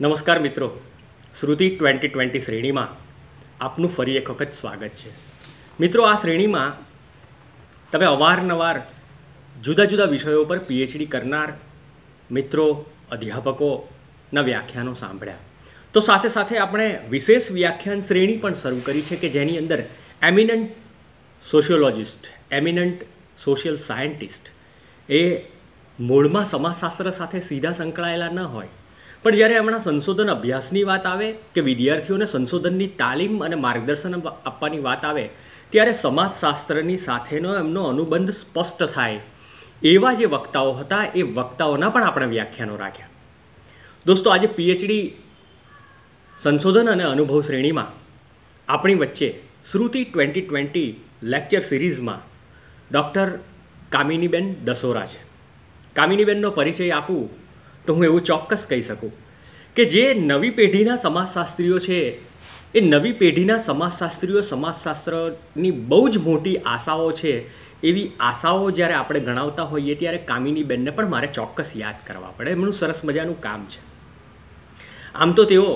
નમસ્કાર મિત્રો શ્રુતિ twenty twenty શ્રેણીમાં આપનું ફરી એક વખત સ્વાગત છે મિત્રો આ શ્રેણીમાં તમે અવારનવાર જુદા જુદા વિષયો પર પીએચડી કરનાર મિત્રો અધ્યાપકોના વ્યાખ્યાનો સાંભળ્યા તો સાથે સાથે આપણે વિશેષ વ્યાખ્યાન શ્રેણી પણ શરૂ કરી છે કે જેની અંદર eminent sociologist eminent social scientist એ મૂળમાં સમાજશાસ્ત્ર સાથે સીધા સંકળાયેલા ન હોય પણ જ્યારે હમણાં સંશોધન અભ્યાસની વાત આવે કે વિદ્યાર્થીઓને સંશોધનની તાલીમ અને માર્ગદર્શન આપવાની વાત આવે ત્યારે સમાજશાસ્ત્રની સાથેનો એમનો અનુબંધ સ્પષ્ટ થાય એવા જે વક્તાઓ હતા એ વક્તાઓના પણ આપણે વ્યાખ્યાનો રાખ્યા દોસ્તો આજે પીએચડી સંશોધન અને અનુભવ શ્રેણીમાં આપણી વચ્ચે શ્રુતિ ટ્વેન્ટી ટ્વેન્ટી લેક્ચર સિરીઝમાં ડૉક્ટર કામિનીબેન દસોરા છે કામિનીબેનનો પરિચય આપું તો હું એવું ચોક્કસ કહી શકું કે જે નવી પેઢીના સમાજશાસ્ત્રીઓ છે એ નવી પેઢીના સમાજશાસ્ત્રીઓ સમાજશાસ્ત્રની બહુ જ મોટી આશાઓ છે એવી આશાઓ જ્યારે આપણે ગણાવતા હોઈએ ત્યારે કામિનીબેનને પણ મારે ચોક્કસ યાદ કરવા પડે એમનું સરસ મજાનું કામ છે આમ તો તેઓ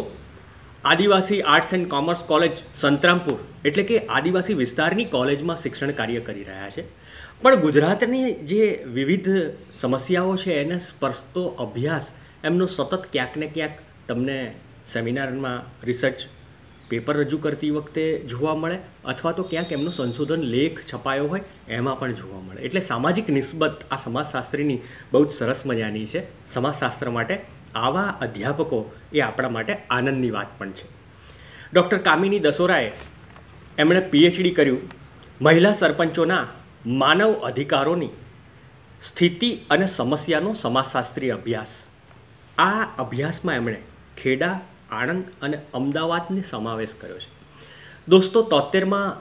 Adivasi arts and commerce college Santrampur એટલે કે આદિવાસી વિસ્તારની કોલેજમાં શિક્ષણ કાર્ય કરી રહ્યા છે પણ ગુજરાતની જે વિવિધ સમસ્યાઓ છે એને સ્પર્શતો અભ્યાસ એમનો સતત ક્યાંક ને ક્યાંક તમને સેમિનારમાં રિસર્ચ પેપર રજૂ કરતી વખતે જોવા મળે અથવા તો ક્યાંક એમનો સંશોધન લેખ છપાયો હોય એમાં પણ જોવા મળે એટલે સામાજિક નિસ્બત આ સમાજશાસ્ત્રીની બહુ જ સરસ મજાની છે સમાજશાસ્ત્ર માટે આવા અધ્યાપકો એ આપણા માટે આનંદની વાત પણ છે ડૉક્ટર કામિની દસોરાએ એમણે પીએચડી કર્યું મહિલા સરપંચોના માનવ અધિકારોની સ્થિતિ અને સમસ્યાનો સમાજશાસ્ત્રીય અભ્યાસ આ અભ્યાસમાં એમણે ખેડા આણંદ અને અમદાવાદને સમાવેશ કર્યો છે દોસ્તો તોતેરમાં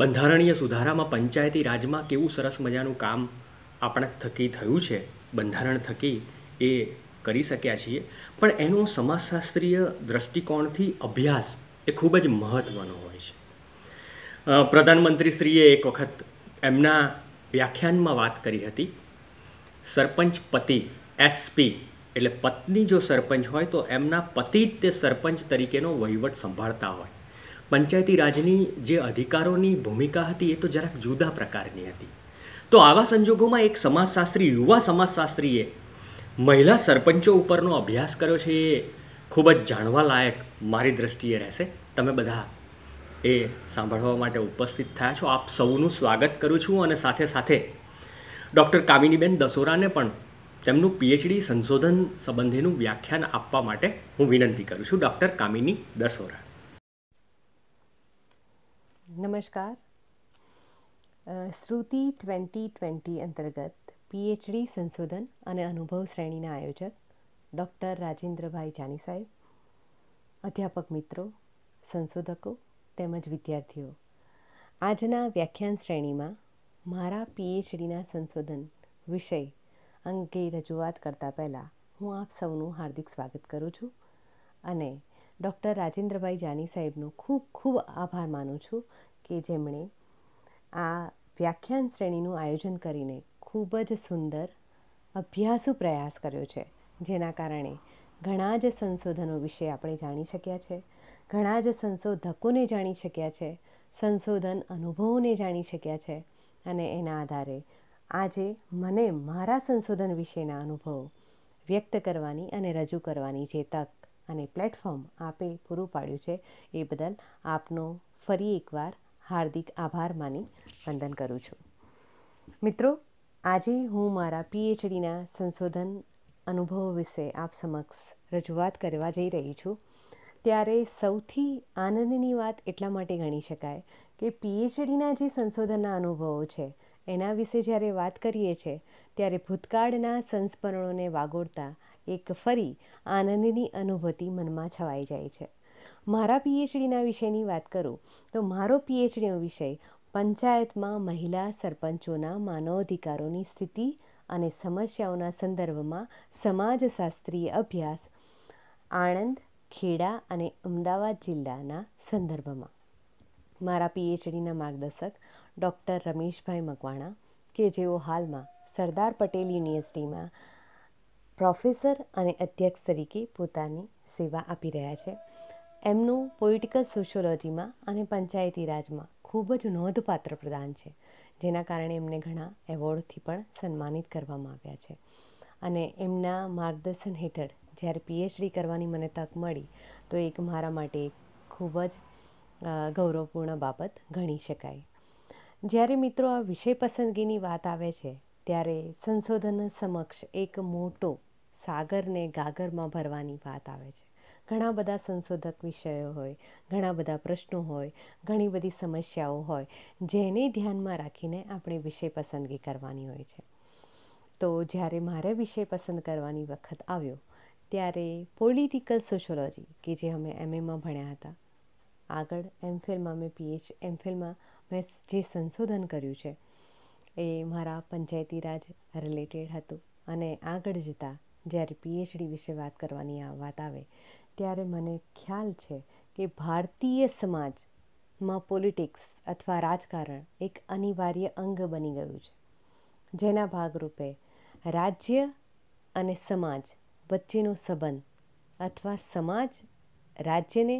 બંધારણીય સુધારામાં પંચાયતી રાજમાં કેવું સરસ મજાનું કામ આપણા થકી થયું છે બંધારણ થકી એ કરી શક્યા છીએ પણ એનો સમાજશાસ્ત્રીય દ્રષ્ટિકોણથી અભ્યાસ એ ખૂબ જ મહત્ત્વનો હોય છે પ્રધાનમંત્રીશ્રીએ એક વખત એમના વ્યાખ્યાનમાં વાત કરી હતી સરપંચ પતિ એસપી એટલે પત્ની જો સરપંચ હોય તો એમના પતિ જ તે સરપંચ તરીકેનો વહીવટ સંભાળતા હોય પંચાયતી રાજની જે અધિકારોની ભૂમિકા હતી એ તો જરાક જુદા પ્રકારની હતી તો આવા સંજોગોમાં એક સમાજશાસ્ત્રી યુવા સમાજશાસ્ત્રીએ મહિલા સરપંચો ઉપરનો અભ્યાસ કર્યો છે એ ખૂબ જ જાણવા લાયક મારી દ્રષ્ટિએ રહેશે તમે બધા એ સાંભળવા માટે ઉપસ્થિત થયા છો આપ સૌનું સ્વાગત કરું છું અને સાથે સાથે ડૉક્ટર કામિનીબેન દસોરાને પણ તેમનું પીએચડી સંશોધન સંબંધેનું વ્યાખ્યાન આપવા માટે હું વિનંતી કરું છું ડૉક્ટર કામિની દસોરા નમસ્કાર શ્રુતિ ટ્વેન્ટી ટ્વેન્ટી અંતર્ગત પીએચડી સંશોધન અને અનુભવ શ્રેણીના આયોજક ડૉક્ટર રાજેન્દ્રભાઈ જાની સાહેબ અધ્યાપક મિત્રો સંશોધકો તેમજ વિદ્યાર્થીઓ આજના વ્યાખ્યાન શ્રેણીમાં મારા પીએચડીના સંશોધન વિષય અંગે રજૂઆત કરતાં પહેલાં હું આપ સૌનું હાર્દિક સ્વાગત કરું છું અને ડૉક્ટર રાજેન્દ્રભાઈ જાની સાહેબનો ખૂબ ખૂબ આભાર માનું છું કે જેમણે આ વ્યાખ્યાન શ્રેણીનું આયોજન કરીને ખૂબ જ સુંદર અભ્યાસુ પ્રયાસ કર્યો છે જેના કારણે ઘણા જ સંશોધનો વિશે આપણે જાણી શક્યા છે ઘણા જ સંશોધકોને જાણી શક્યા છે સંશોધન અનુભવોને જાણી શક્યા છે અને એના આધારે આજે મને મારા સંશોધન વિશેના અનુભવો વ્યક્ત કરવાની અને રજૂ કરવાની જે તક અને પ્લેટફોર્મ આપે પૂરું પાડ્યું છે એ બદલ આપનો ફરી એકવાર હાર્દિક આભાર માની વંદન કરું છું મિત્રો આજે હું મારા પીએચડીના સંશોધન અનુભવ વિશે આપ સમક્ષ રજૂઆત કરવા જઈ રહી છું ત્યારે સૌથી આનંદની વાત એટલા માટે ગણી શકાય કે પીએચડીના જે સંશોધનના અનુભવો છે એના વિશે જ્યારે વાત કરીએ છીએ ત્યારે ભૂતકાળના સંસ્મરણોને વાગોળતા એક ફરી આનંદની અનુભૂતિ મનમાં છવાઈ જાય છે મારા પીએચડીના વિષયની વાત કરું તો મારો પીએચડીનો વિષય પંચાયતમાં મહિલા સરપંચોના માનવાધિકારોની સ્થિતિ અને સમસ્યાઓના સંદર્ભમાં સમાજશાસ્ત્રીય અભ્યાસ આણંદ ખેડા અને અમદાવાદ જિલ્લાના સંદર્ભમાં મારા પીએચડીના માર્ગદર્શક ડૉક્ટર રમેશભાઈ મકવાણા કે જેઓ હાલમાં સરદાર પટેલ યુનિવર્સિટીમાં પ્રોફેસર અને અધ્યક્ષ તરીકે પોતાની સેવા આપી રહ્યા છે એમનું પોલિટિકલ સોશિયોલોજીમાં અને પંચાયતી રાજમાં ખૂબ જ નોંધપાત્ર પ્રદાન છે જેના કારણે એમને ઘણા એવોર્ડથી પણ સન્માનિત કરવામાં આવ્યા છે અને એમના માર્ગદર્શન હેઠળ જ્યારે પીએચડી કરવાની મને તક મળી તો એક મારા માટે ખૂબ જ ગૌરવપૂર્ણ બાબત ગણી શકાય જ્યારે મિત્રો આ વિષય પસંદગીની વાત આવે છે ત્યારે સંશોધન સમક્ષ એક મોટો સાગરને ગાગરમાં ભરવાની વાત આવે છે ઘણા બધા સંશોધક વિષયો હોય ઘણા બધા પ્રશ્નો હોય ઘણી બધી સમસ્યાઓ હોય જેને ધ્યાનમાં રાખીને આપણે વિષય પસંદગી કરવાની હોય છે તો જ્યારે મારે વિષય પસંદ કરવાની વખત આવ્યો ત્યારે પોલિટિકલ સોશિયોલોજી કે જે અમે એમએમાં ભણ્યા હતા આગળ એમફિલમાં મેં પીએચ એમફિલમાં મેં જે સંશોધન કર્યું છે એ મારા પંચાયતી રાજ રિલેટેડ હતું અને આગળ જતાં જ્યારે પીએચડી વિશે વાત કરવાની આ વાત આવે ત્યારે મને ખ્યાલ છે કે ભારતીય સમાજમાં પોલિટિક્સ અથવા રાજકારણ એક અનિવાર્ય અંગ બની ગયું છે જેના ભાગરૂપે રાજ્ય અને સમાજ વચ્ચેનો સંબંધ અથવા સમાજ રાજ્યને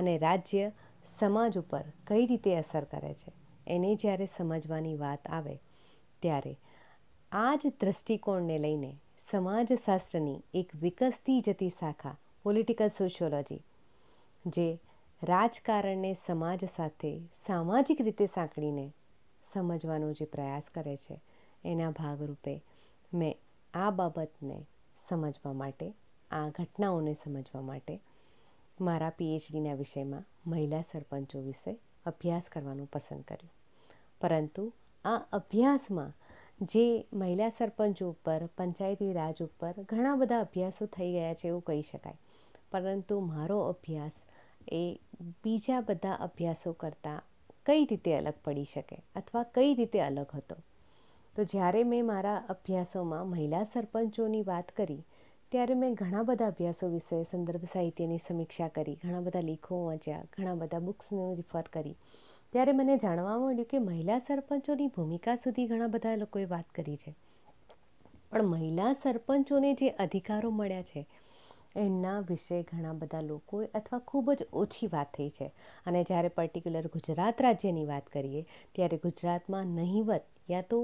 અને રાજ્ય સમાજ ઉપર કઈ રીતે અસર કરે છે એને જ્યારે સમજવાની વાત આવે ત્યારે આ જ દૃષ્ટિકોણને લઈને સમાજશાસ્ત્રની એક વિકસતી જતી શાખા પોલિટિકલ સોશિયોલોજી જે રાજકારણને સમાજ સાથે સામાજિક રીતે સાંકળીને સમજવાનો જે પ્રયાસ કરે છે એના ભાગરૂપે મેં આ બાબતને સમજવા માટે આ ઘટનાઓને સમજવા માટે મારા પીએચડીના વિષયમાં મહિલા સરપંચો વિશે અભ્યાસ કરવાનું પસંદ કર્યું પરંતુ આ અભ્યાસમાં જે મહિલા સરપંચો ઉપર પંચાયતી રાજ ઉપર ઘણા બધા અભ્યાસો થઈ ગયા છે એવું કહી શકાય પરંતુ મારો અભ્યાસ એ બીજા બધા અભ્યાસો કરતાં કઈ રીતે અલગ પડી શકે અથવા કઈ રીતે અલગ હતો તો જ્યારે મેં મારા અભ્યાસોમાં મહિલા સરપંચોની વાત કરી ત્યારે મેં ઘણા બધા અભ્યાસો વિશે સંદર્ભ સાહિત્યની સમીક્ષા કરી ઘણા બધા લેખો વાંચ્યા ઘણા બધા બુક્સને રિફર કરી ત્યારે મને જાણવા મળ્યું કે મહિલા સરપંચોની ભૂમિકા સુધી ઘણા બધા લોકોએ વાત કરી છે પણ મહિલા સરપંચોને જે અધિકારો મળ્યા છે એના વિશે ઘણા બધા લોકોએ અથવા ખૂબ જ ઓછી વાત થઈ છે અને જ્યારે પર્ટિક્યુલર ગુજરાત રાજ્યની વાત કરીએ ત્યારે ગુજરાતમાં નહિવત યા તો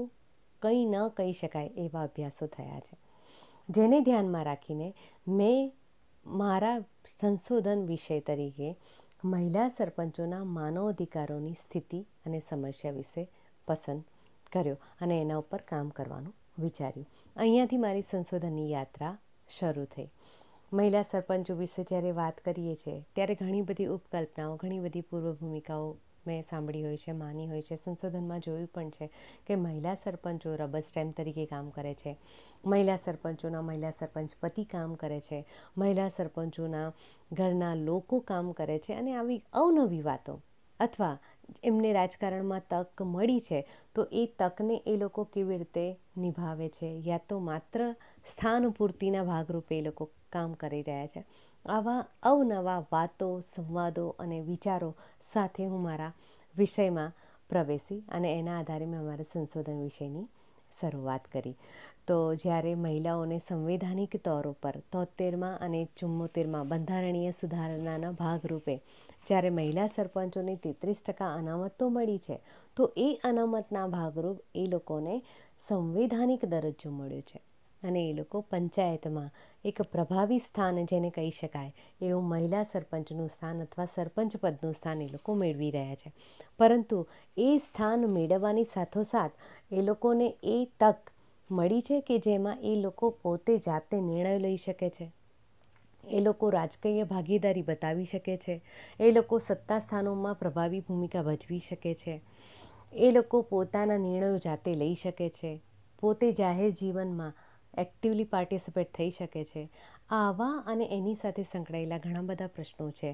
કંઈ ન કહી શકાય એવા અભ્યાસો થયા છે જેને ધ્યાનમાં રાખીને મેં મારા સંશોધન વિષય તરીકે મહિલા સરપંચોના માનવ અધિકારોની સ્થિતિ અને સમસ્યા વિશે પસંદ કર્યો અને એના ઉપર કામ કરવાનું વિચાર્યું અહીંયાથી મારી સંશોધનની યાત્રા શરૂ થઈ મહિલા સરપંચો વિશે જ્યારે વાત કરીએ છીએ ત્યારે ઘણી બધી ઉપકલ્પનાઓ ઘણી બધી પૂર્વ ભૂમિકાઓ મેં સાંભળી હોય છે માની હોય છે સંશોધનમાં જોયું પણ છે કે મહિલા સરપંચો રબર સ્ટેમ્પ તરીકે કામ કરે છે મહિલા સરપંચોના મહિલા સરપંચ પતિ કામ કરે છે મહિલા સરપંચોના ઘરના લોકો કામ કરે છે અને આવી અવનવી વાતો અથવા એમને રાજકારણમાં તક મળી છે તો એ તકને એ લોકો કેવી રીતે નિભાવે છે યા તો માત્ર સ્થાન પૂર્તિના ભાગરૂપે એ લોકો કામ કરી રહ્યા છે આવા અવનવા વાતો સંવાદો અને વિચારો સાથે હું મારા વિષયમાં પ્રવેશી અને એના આધારે મેં મારા સંશોધન વિષયની શરૂઆત કરી તો જ્યારે મહિલાઓને સંવૈધાનિક તौर ઉપર તોતેરમાં અને ચુમ્મોતેરમાં બંધારણીય સુધારણાના ભાગરૂપે જ્યારે મહિલા સરપંચોને તેત્રીસ ટકા અનામતો મળી છે તો એ અનામતના ભાગરૂપ એ લોકોને સંવૈધાનિક દરજ્જો મળ્યો છે અને એ લોકો પંચાયતમાં એક પ્રભાવી સ્થાન જેને કહી શકાય એવું મહિલા સરપંચનું સ્થાન અથવા સરપંચ પદનું સ્થાન એ લોકો મેળવી રહ્યા છે પરંતુ એ સ્થાન મેળવવાની સાથોસાથ એ લોકોને એ તક મળી છે કે જેમાં એ લોકો પોતે જાતે નિર્ણય લઈ શકે છે એ લોકો રાજકીય ભાગીદારી બતાવી શકે છે એ લોકો સત્તા સ્થાનોમાં પ્રભાવી ભૂમિકા ભજવી શકે છે એ લોકો પોતાના નિર્ણયો જાતે લઈ શકે છે પોતે જાહેર જીવનમાં એક્ટિવલી પાર્ટિસિપેટ થઈ શકે છે આવા અને એની સાથે સંકળાયેલા ઘણા બધા પ્રશ્નો છે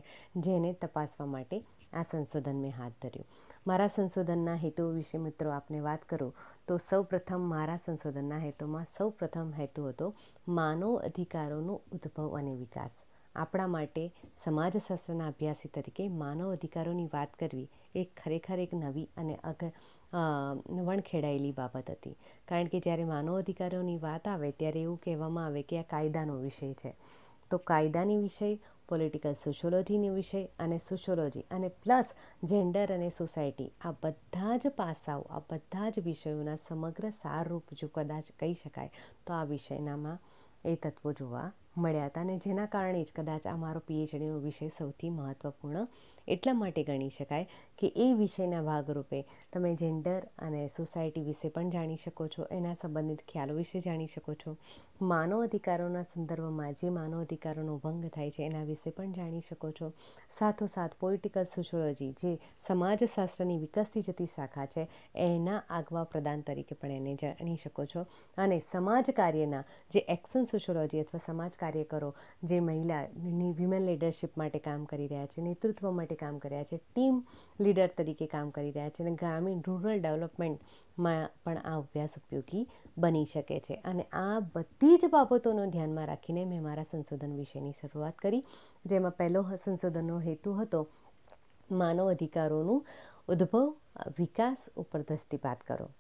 જેને તપાસવા માટે આ સંશોધન મેં હાથ ધર્યું મારા સંશોધનના હેતુ વિશે મિત્રો આપને વાત કરું તો સૌપ્રથમ મારા સંશોધનના હેતુમાં સૌપ્રથમ હેતુ હતો માનવ અધિકારોનો ઉદ્ભવ અને વિકાસ આપણા માટે સમાજશાસ્ત્રના અભ્યાસી તરીકે માનવ અધિકારોની વાત કરવી એ ખરેખર એક નવી અને અગ વણખેડાયેલી બાબત હતી કારણ કે જ્યારે માનવ અધિકારોની વાત આવે ત્યારે એવું કહેવામાં આવે કે આ કાયદાનો વિષય છે તો કાયદાની વિષય પોલિટિકલ સોશિયોલોજીની વિષય અને સોશિયોલોજી અને પ્લસ જેન્ડર અને સોસાયટી આ બધા જ પાસાઓ આ બધા જ વિષયોના સમગ્ર સાર રૂપ જો કદાચ કહી શકાય તો આ વિષયનામાં એ તત્વો જોવા મળ્યા હતા અને જેના કારણે જ કદાચ આ મારો પીએચડીનો વિષય સૌથી મહત્ત્વપૂર્ણ એટલા માટે ગણી શકાય કે એ વિષયના ભાગરૂપે તમે જેન્ડર અને સોસાયટી વિશે પણ જાણી શકો છો એના સંબંધિત ખ્યાલો વિશે જાણી શકો છો માનવ અધિકારોના સંદર્ભમાં જે માનવ અધિકારોનો ભંગ થાય છે એના વિશે પણ જાણી શકો છો સાથોસાથ પોલિટિકલ સોશિયોલોજી જે સમાજશાસ્ત્રની વિકસતી જતી શાખા છે એના આગવા પ્રદાન તરીકે પણ એને જાણી શકો છો અને સમાજ કાર્યના જે એક્શન સોશિયોલોજી અથવા સમાજ કાર્યકરો જે મહિલાની વિમેન લીડરશિપ માટે કામ કરી રહ્યા છે નેતૃત્વ માટે કામ કરી રહ્યા છે ટીમ લીડર તરીકે કામ કરી રહ્યા છે અને ગ્રામીણ રૂરલ ડેવલપમેન્ટમાં પણ આ અભ્યાસ ઉપયોગી બની શકે છે અને આ બધી જ બાબતોનો ધ્યાનમાં રાખીને મેં મારા સંશોધન વિશેની શરૂઆત કરી જેમાં પહેલો સંશોધનનો હેતુ હતો માનવ અધિકારોનું ઉદ્ભવ વિકાસ ઉપર દ્રષ્ટિપાત કરો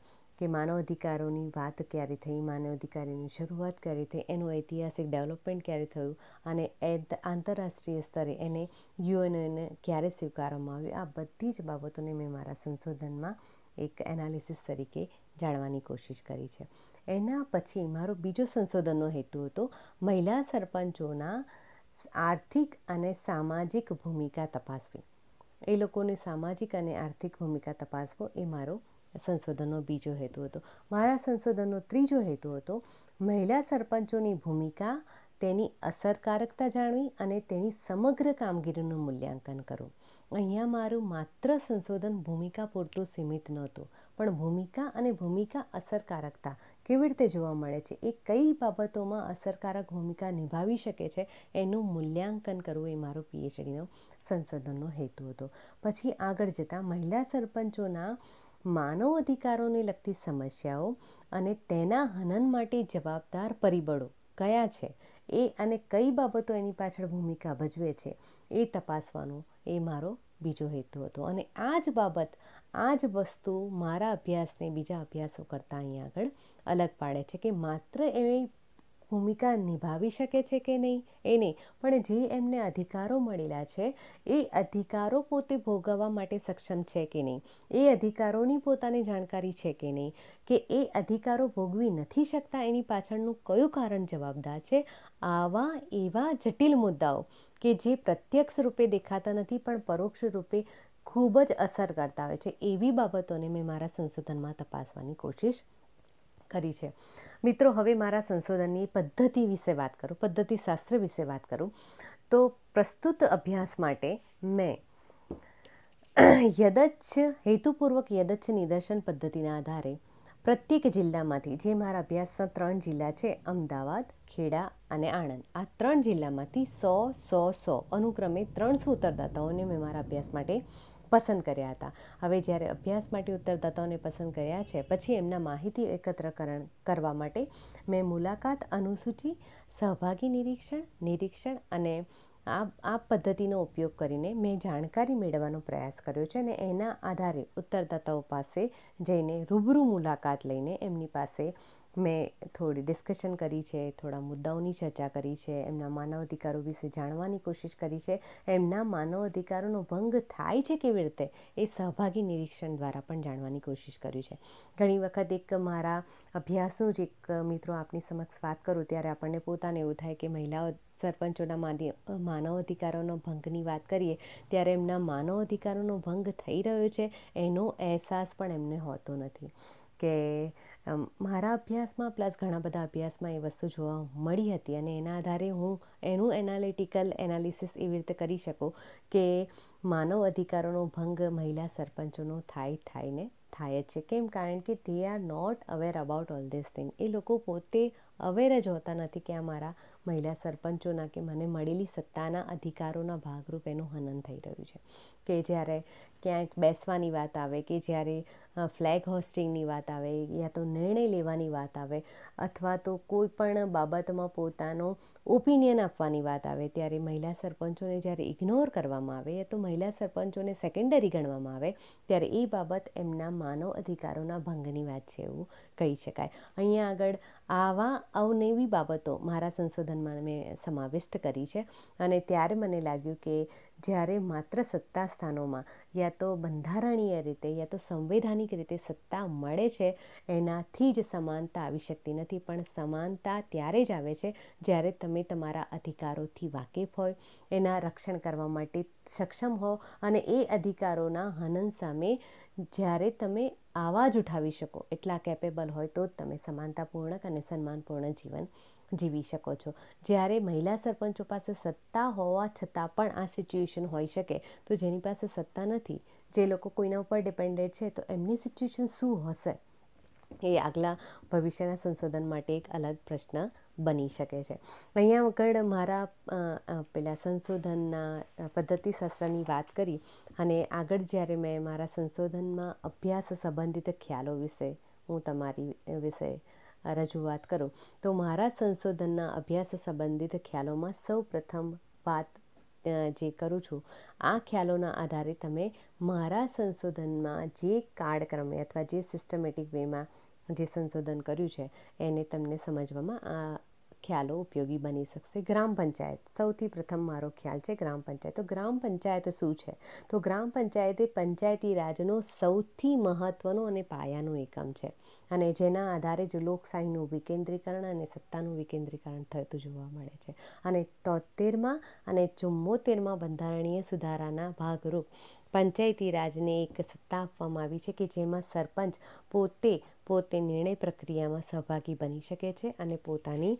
કે માનવ અધિકારોની વાત ક્યારે થઈ માનવ અધિકારોની શરૂઆત ક્યારે થઈ એનું ઐતિહાસિક ડેવલપમેન્ટ ક્યારે થયું અને એ આંતરરાષ્ટ્રીય સ્તરે એને યુએનઓને ક્યારે સ્વીકારવામાં આવ્યું આ બધી જ બાબતોને મેં મારા સંશોધનમાં એક એનાલિસિસ તરીકે જાણવાની કોશિશ કરી છે એના પછી મારો બીજો સંશોધનનો હેતુ હતો મહિલા સરપંચોના આર્થિક અને સામાજિક ભૂમિકા તપાસવી એ લોકોની સામાજિક અને આર્થિક ભૂમિકા તપાસવો એ મારો સંશોધનનો બીજો હેતુ હતો મારા સંશોધનનો ત્રીજો હેતુ હતો મહિલા સરપંચોની ભૂમિકા તેની અસરકારકતા જાણવી અને તેની સમગ્ર કામગીરીનું મૂલ્યાંકન કરવું અહીંયા મારું માત્ર સંશોધન ભૂમિકા પૂરતું સીમિત નહોતું પણ ભૂમિકા અને ભૂમિકા અસરકારકતા કેવી રીતે જોવા મળે છે એ કઈ બાબતોમાં અસરકારક ભૂમિકા નિભાવી શકે છે એનું મૂલ્યાંકન કરવું એ મારું પીએચડીનો સંશોધનનો હેતુ હતો પછી આગળ જતાં મહિલા સરપંચોના માનવ અધિકારોને લગતી સમસ્યાઓ અને તેના હનન માટે જવાબદાર પરિબળો કયા છે એ અને કઈ બાબતો એની પાછળ ભૂમિકા ભજવે છે એ તપાસવાનો એ મારો બીજો હેતુ હતો અને આ જ બાબત આ જ વસ્તુ મારા અભ્યાસને બીજા અભ્યાસો કરતાં અહીં આગળ અલગ પાડે છે કે માત્ર એવી ભૂમિકા નિભાવી શકે છે કે નહીં એ નહીં પણ જે એમને અધિકારો મળેલા છે એ અધિકારો પોતે ભોગવવા માટે સક્ષમ છે કે નહીં એ અધિકારોની પોતાને જાણકારી છે કે નહીં કે એ અધિકારો ભોગવી નથી શકતા એની પાછળનું કયું કારણ જવાબદાર છે આવા એવા જટિલ મુદ્દાઓ કે જે પ્રત્યક્ષ રૂપે દેખાતા નથી પણ પરોક્ષ રૂપે ખૂબ જ અસર કરતા હોય છે એવી બાબતોને મેં મારા સંશોધનમાં તપાસવાની કોશિશ કરી છે મિત્રો હવે મારા સંશોધનની પદ્ધતિ વિશે વાત કરું પદ્ધતિશાસ્ત્ર વિશે વાત કરું તો પ્રસ્તુત અભ્યાસ માટે મેં યદચ્છ હેતુપૂર્વક યદચ્છ નિદર્શન પદ્ધતિના આધારે પ્રત્યેક જિલ્લામાંથી જે મારા અભ્યાસના ત્રણ જિલ્લા છે અમદાવાદ ખેડા અને આણંદ આ ત્રણ જિલ્લામાંથી સો સો સો અનુક્રમે ત્રણસો ઉત્તરદાતાઓને મેં મારા અભ્યાસ માટે પસંદ કર્યા હતા હવે જ્યારે અભ્યાસ માટે ઉત્તરદાતાઓને પસંદ કર્યા છે પછી એમના માહિતી એકત્રકરણ કરવા માટે મેં મુલાકાત અનુસૂચિ સહભાગી નિરીક્ષણ નિરીક્ષણ અને આ આ પદ્ધતિનો ઉપયોગ કરીને મેં જાણકારી મેળવવાનો પ્રયાસ કર્યો છે અને એના આધારે ઉત્તરદાતાઓ પાસે જઈને રૂબરૂ મુલાકાત લઈને એમની પાસે મેં થોડી ડિસ્કશન કરી છે થોડા મુદ્દાઓની ચર્ચા કરી છે એમના માનવ અધિકારો વિશે જાણવાની કોશિશ કરી છે એમના માનવ અધિકારોનો ભંગ થાય છે કેવી રીતે એ સહભાગી નિરીક્ષણ દ્વારા પણ જાણવાની કોશિશ કરી છે ઘણી વખત એક મારા અભ્યાસનો જ એક મિત્રો આપની સમક્ષ વાત કરું ત્યારે આપણને પોતાને એવું થાય કે મહિલાઓ સરપંચોના માનવ અધિકારોનો ભંગની વાત કરીએ ત્યારે એમના માનવ અધિકારોનો ભંગ થઈ રહ્યો છે એનો અહેસાસ પણ એમને હોતો નથી કે મારા અભ્યાસમાં પ્લસ ઘણા બધા અભ્યાસમાં એ વસ્તુ જોવા મળી હતી અને એના આધારે હું એનું એનાલિટિકલ એનાલિસિસ એવી રીતે કરી શકું કે માનવ અધિકારોનો ભંગ મહિલા સરપંચોનો થાય થાયને થાય જ છે કેમ કારણ કે they are not aware about all this thing એ લોકો પોતે અવેર જ હોતા નથી કે આ મારા મહિલા સરપંચોના કે મને મળેલી સત્તાના અધિકારોના ભાગરૂપ એનું હનન થઈ રહ્યું છે કે જ્યારે ક્યાંક બેસવાની વાત આવે કે જ્યારે ફ્લેગ હોસ્ટિંગની વાત આવે યા તો નિર્ણય લેવાની વાત આવે અથવા તો કોઈ પણ બાબતમાં પોતાનો ઓપિનિયન આપવાની વાત આવે ત્યારે મહિલા સરપંચોને જ્યારે ઇગ્નોર કરવામાં આવે યા તો મહિલા સરપંચોને સેકન્ડરી ગણવામાં આવે ત્યારે એ બાબત એમના માનવ અધિકારોના ભંગની વાત છે એવું કહી શકાય અહીંયા આગળ આવા અવનેવી બાબતો મારા સંશોધનમાં મેં સમાવિષ્ટ કરી છે અને ત્યારે મને લાગ્યું કે જ્યારે માત્ર સત્તા સ્થાનોમાં યા તો બંધારણીય રીતે યા તો સંવૈધાનિક રીતે સત્તા મળે છે એનાથી જ સમાનતા આવી શકતી નથી પણ સમાનતા ત્યારે જ આવે છે જ્યારે તમે તમારા અધિકારોથી વાકેફ હોય એના રક્ષણ કરવા માટે સક્ષમ હો અને એ અધિકારોના હનન સામે જ્યારે તમે આવાજ ઉઠાવી શકો એટલા કેપેબલ હોય તો જ તમે સમાનતાપૂર્ણક અને સન્માનપૂર્ણ જીવન જીવી શકો છો જ્યારે મહિલા સરપંચો પાસે સત્તા હોવા છતાં પણ આ સિચ્યુએશન હોઈ શકે તો જેની પાસે સત્તા નથી જે લોકો કોઈના ઉપર ડિપેન્ડેડ છે તો એમની સિચ્યુએશન શું હશે એ આગલા ભવિષ્યના સંશોધન માટે એક અલગ પ્રશ્ન બની શકે છે અહીંયા આગળ મારા પેલા સંશોધનના પદ્ધતિશાસ્ત્રની વાત કરી અને આગળ જ્યારે મેં મારા સંશોધનમાં અભ્યાસ સંબંધિત ખ્યાલો વિશે હું તમારી વિશે રજૂઆત કરો તો મારા સંશોધનના અભ્યાસ સંબંધિત ખ્યાલોમાં સૌ પ્રથમ વાત જે કરું છું આ ખ્યાલોના આધારે તમે મારા સંશોધનમાં જે કાળક્રમે અથવા જે સિસ્ટમેટિક વેમાં જે સંશોધન કર્યું છે એને તમને સમજવામાં આ ખ્યાલો ઉપયોગી બની શકશે ગ્રામ પંચાયત સૌથી પ્રથમ મારો ખ્યાલ છે ગ્રામ પંચાયત તો ગ્રામ પંચાયત શું છે તો ગ્રામ પંચાયત એ પંચાયતી રાજનો સૌથી મહત્ત્વનો અને પાયાનો એકમ છે અને જેના આધારે જ લોકશાહીનું વિકેન્દ્રીકરણ અને સત્તાનું વિકેન્દ્રીકરણ થતું જોવા મળે છે અને તોતેરમાં અને ચુમ્મોતેરમાં બંધારણીય સુધારાના ભાગરૂપ પંચાયતી રાજને એક સત્તા આપવામાં આવી છે કે જેમાં સરપંચ પોતે પોતે નિર્ણય પ્રક્રિયામાં સહભાગી બની શકે છે અને પોતાની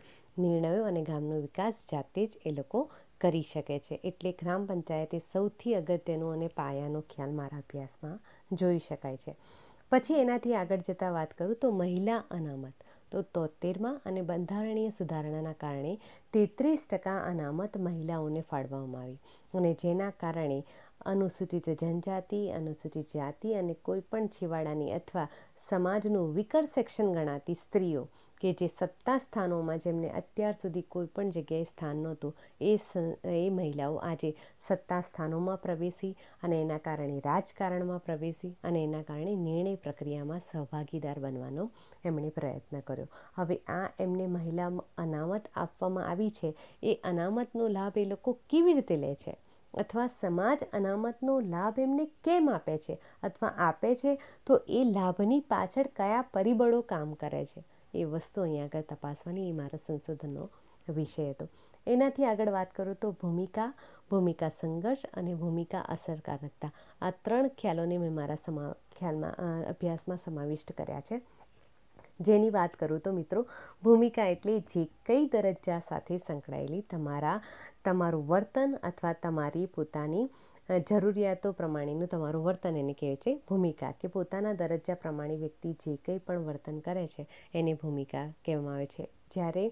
નિર્ણયો અને ગામનો વિકાસ જાતે જ એ લોકો કરી શકે છે એટલે ગ્રામ પંચાયતે સૌથી અગત્યનો અને પાયાનો ખ્યાલ મારા અભ્યાસમાં જોઈ શકાય છે પછી એનાથી આગળ જતાં વાત કરું તો મહિલા અનામત તો તોતેરમાં અને બંધારણીય સુધારણાના કારણે તેત્રીસ ટકા અનામત મહિલાઓને ફાળવવામાં આવી અને જેના કારણે અનુસૂચિત જનજાતિ અનુસૂચિત જાતિ અને કોઈપણ છેવાડાની અથવા સમાજનું વિકર સેક્શન ગણાતી સ્ત્રીઓ કે જે સત્તા સ્થાનોમાં જેમને અત્યાર સુધી કોઈ પણ જગ્યાએ સ્થાન નહોતું એ એ મહિલાઓ આજે સત્તા સ્થાનોમાં પ્રવેશી અને એના કારણે રાજકારણમાં પ્રવેશી અને એના કારણે નિર્ણય પ્રક્રિયામાં સહભાગીદાર બનવાનો એમણે પ્રયત્ન કર્યો હવે આ એમને મહિલા અનામત આપવામાં આવી છે એ અનામતનો લાભ એ લોકો કેવી રીતે લે છે અથવા સમાજ અનામતનો લાભ એમને કેમ આપે છે અથવા આપે છે તો એ લાભની પાછળ કયા પરિબળો કામ કરે છે એ વસ્તુ અહીં આગળ તપાસવાની એ મારા સંશોધનનો વિષય હતો એનાથી આગળ વાત કરું તો ભૂમિકા ભૂમિકા સંઘર્ષ અને ભૂમિકા અસરકારકતા આ ત્રણ ખ્યાલોને મેં મારા સમા ખ્યાલમાં અભ્યાસમાં સમાવિષ્ટ કર્યા છે જેની વાત કરું તો મિત્રો ભૂમિકા એટલે જે કઈ દરજ્જા સાથે સંકળાયેલી તમારા તમારું વર્તન અથવા તમારી પોતાની જરૂરિયાતો પ્રમાણેનું તમારું વર્તન એને કહે છે ભૂમિકા કે પોતાના દરજ્જા પ્રમાણે વ્યક્તિ જે કંઈ પણ વર્તન કરે છે એને ભૂમિકા કહેવામાં આવે છે જ્યારે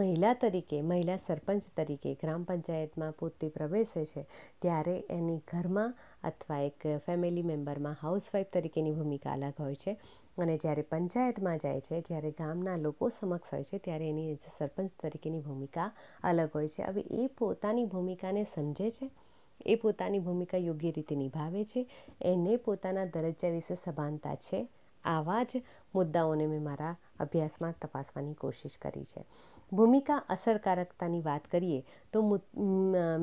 મહિલા તરીકે મહિલા સરપંચ તરીકે ગ્રામ પંચાયતમાં પોતે પ્રવેશે છે ત્યારે એની ઘરમાં અથવા એક ફેમિલી મેમ્બરમાં હાઉસવાઈફ તરીકેની ભૂમિકા અલગ હોય છે અને જ્યારે પંચાયતમાં જાય છે જ્યારે ગામના લોકો સમક્ષ હોય છે ત્યારે એની સરપંચ તરીકેની ભૂમિકા અલગ હોય છે હવે એ પોતાની ભૂમિકાને સમજે છે એ પોતાની ભૂમિકા યોગ્ય રીતે નિભાવે છે એને પોતાના દરજ્જા વિશે સભાનતા છે આવા જ મુદ્દાઓને મેં મારા અભ્યાસમાં તપાસવાની કોશિશ કરી છે ભૂમિકા અસરકારકતાની વાત કરીએ તો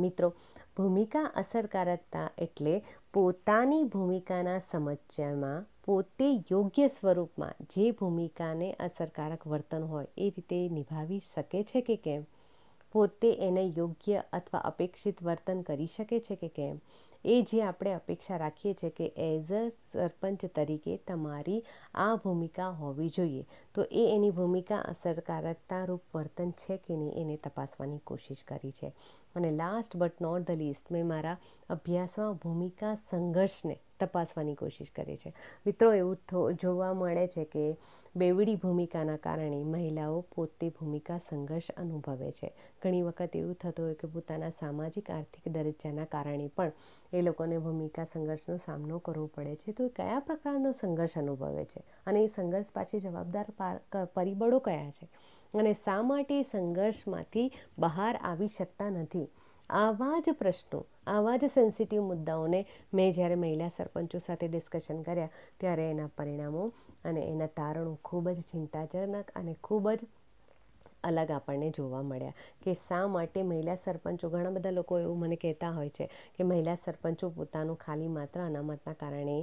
મિત્રો ભૂમિકા અસરકારકતા એટલે પોતાની ભૂમિકાના સમજ્યામાં પોતે યોગ્ય સ્વરૂપમાં જે ભૂમિકાને અસરકારક વર્તન હોય એ રીતે નિભાવી શકે છે કે કેમ પોતે એને યોગ્ય અથવા અપેક્ષિત વર્તન કરી શકે છે કે કેમ એ જે આપણે અપેક્ષા રાખીએ છીએ કે એઝ અ સરપંચ તરીકે તમારી આ ભૂમિકા હોવી જોઈએ તો એ એની ભૂમિકા અસરકારકતારૂપ વર્તન છે કે નહીં એને તપાસવાની કોશિશ કરી છે અને last but not the least મેં મારા અભ્યાસમાં ભૂમિકા સંઘર્ષને તપાસવાની કોશિશ કરી છે મિત્રો એવું થો જોવા મળે છે કે બેવડી ભૂમિકાના કારણે મહિલાઓ પોતે ભૂમિકા સંઘર્ષ અનુભવે છે ઘણી વખત એવું થતું હોય કે પોતાના સામાજિક આર્થિક દરજ્જાના કારણે પણ એ લોકોને ભૂમિકા સંઘર્ષનો સામનો કરવો પડે છે તો કયા પ્રકારનો સંઘર્ષ અનુભવે છે અને એ સંઘર્ષ પાછી જવાબદાર પરિબળો કયા છે અને શા માટે સંઘર્ષમાંથી બહાર આવી શકતા નથી આવા જ પ્રશ્નો આવા જ સેન્સિટિવ મુદ્દાઓને મેં જ્યારે મહિલા સરપંચો સાથે ડિસ્કશન કર્યા ત્યારે એના પરિણામો અને એના તારણો ખૂબ જ ચિંતાજનક અને ખૂબ જ અલગ આપણને જોવા મળ્યા કે શા માટે મહિલા સરપંચો ઘણા બધા લોકો એવું મને કહેતા હોય છે કે મહિલા સરપંચો પોતાનું ખાલી માત્ર અનામતના કારણે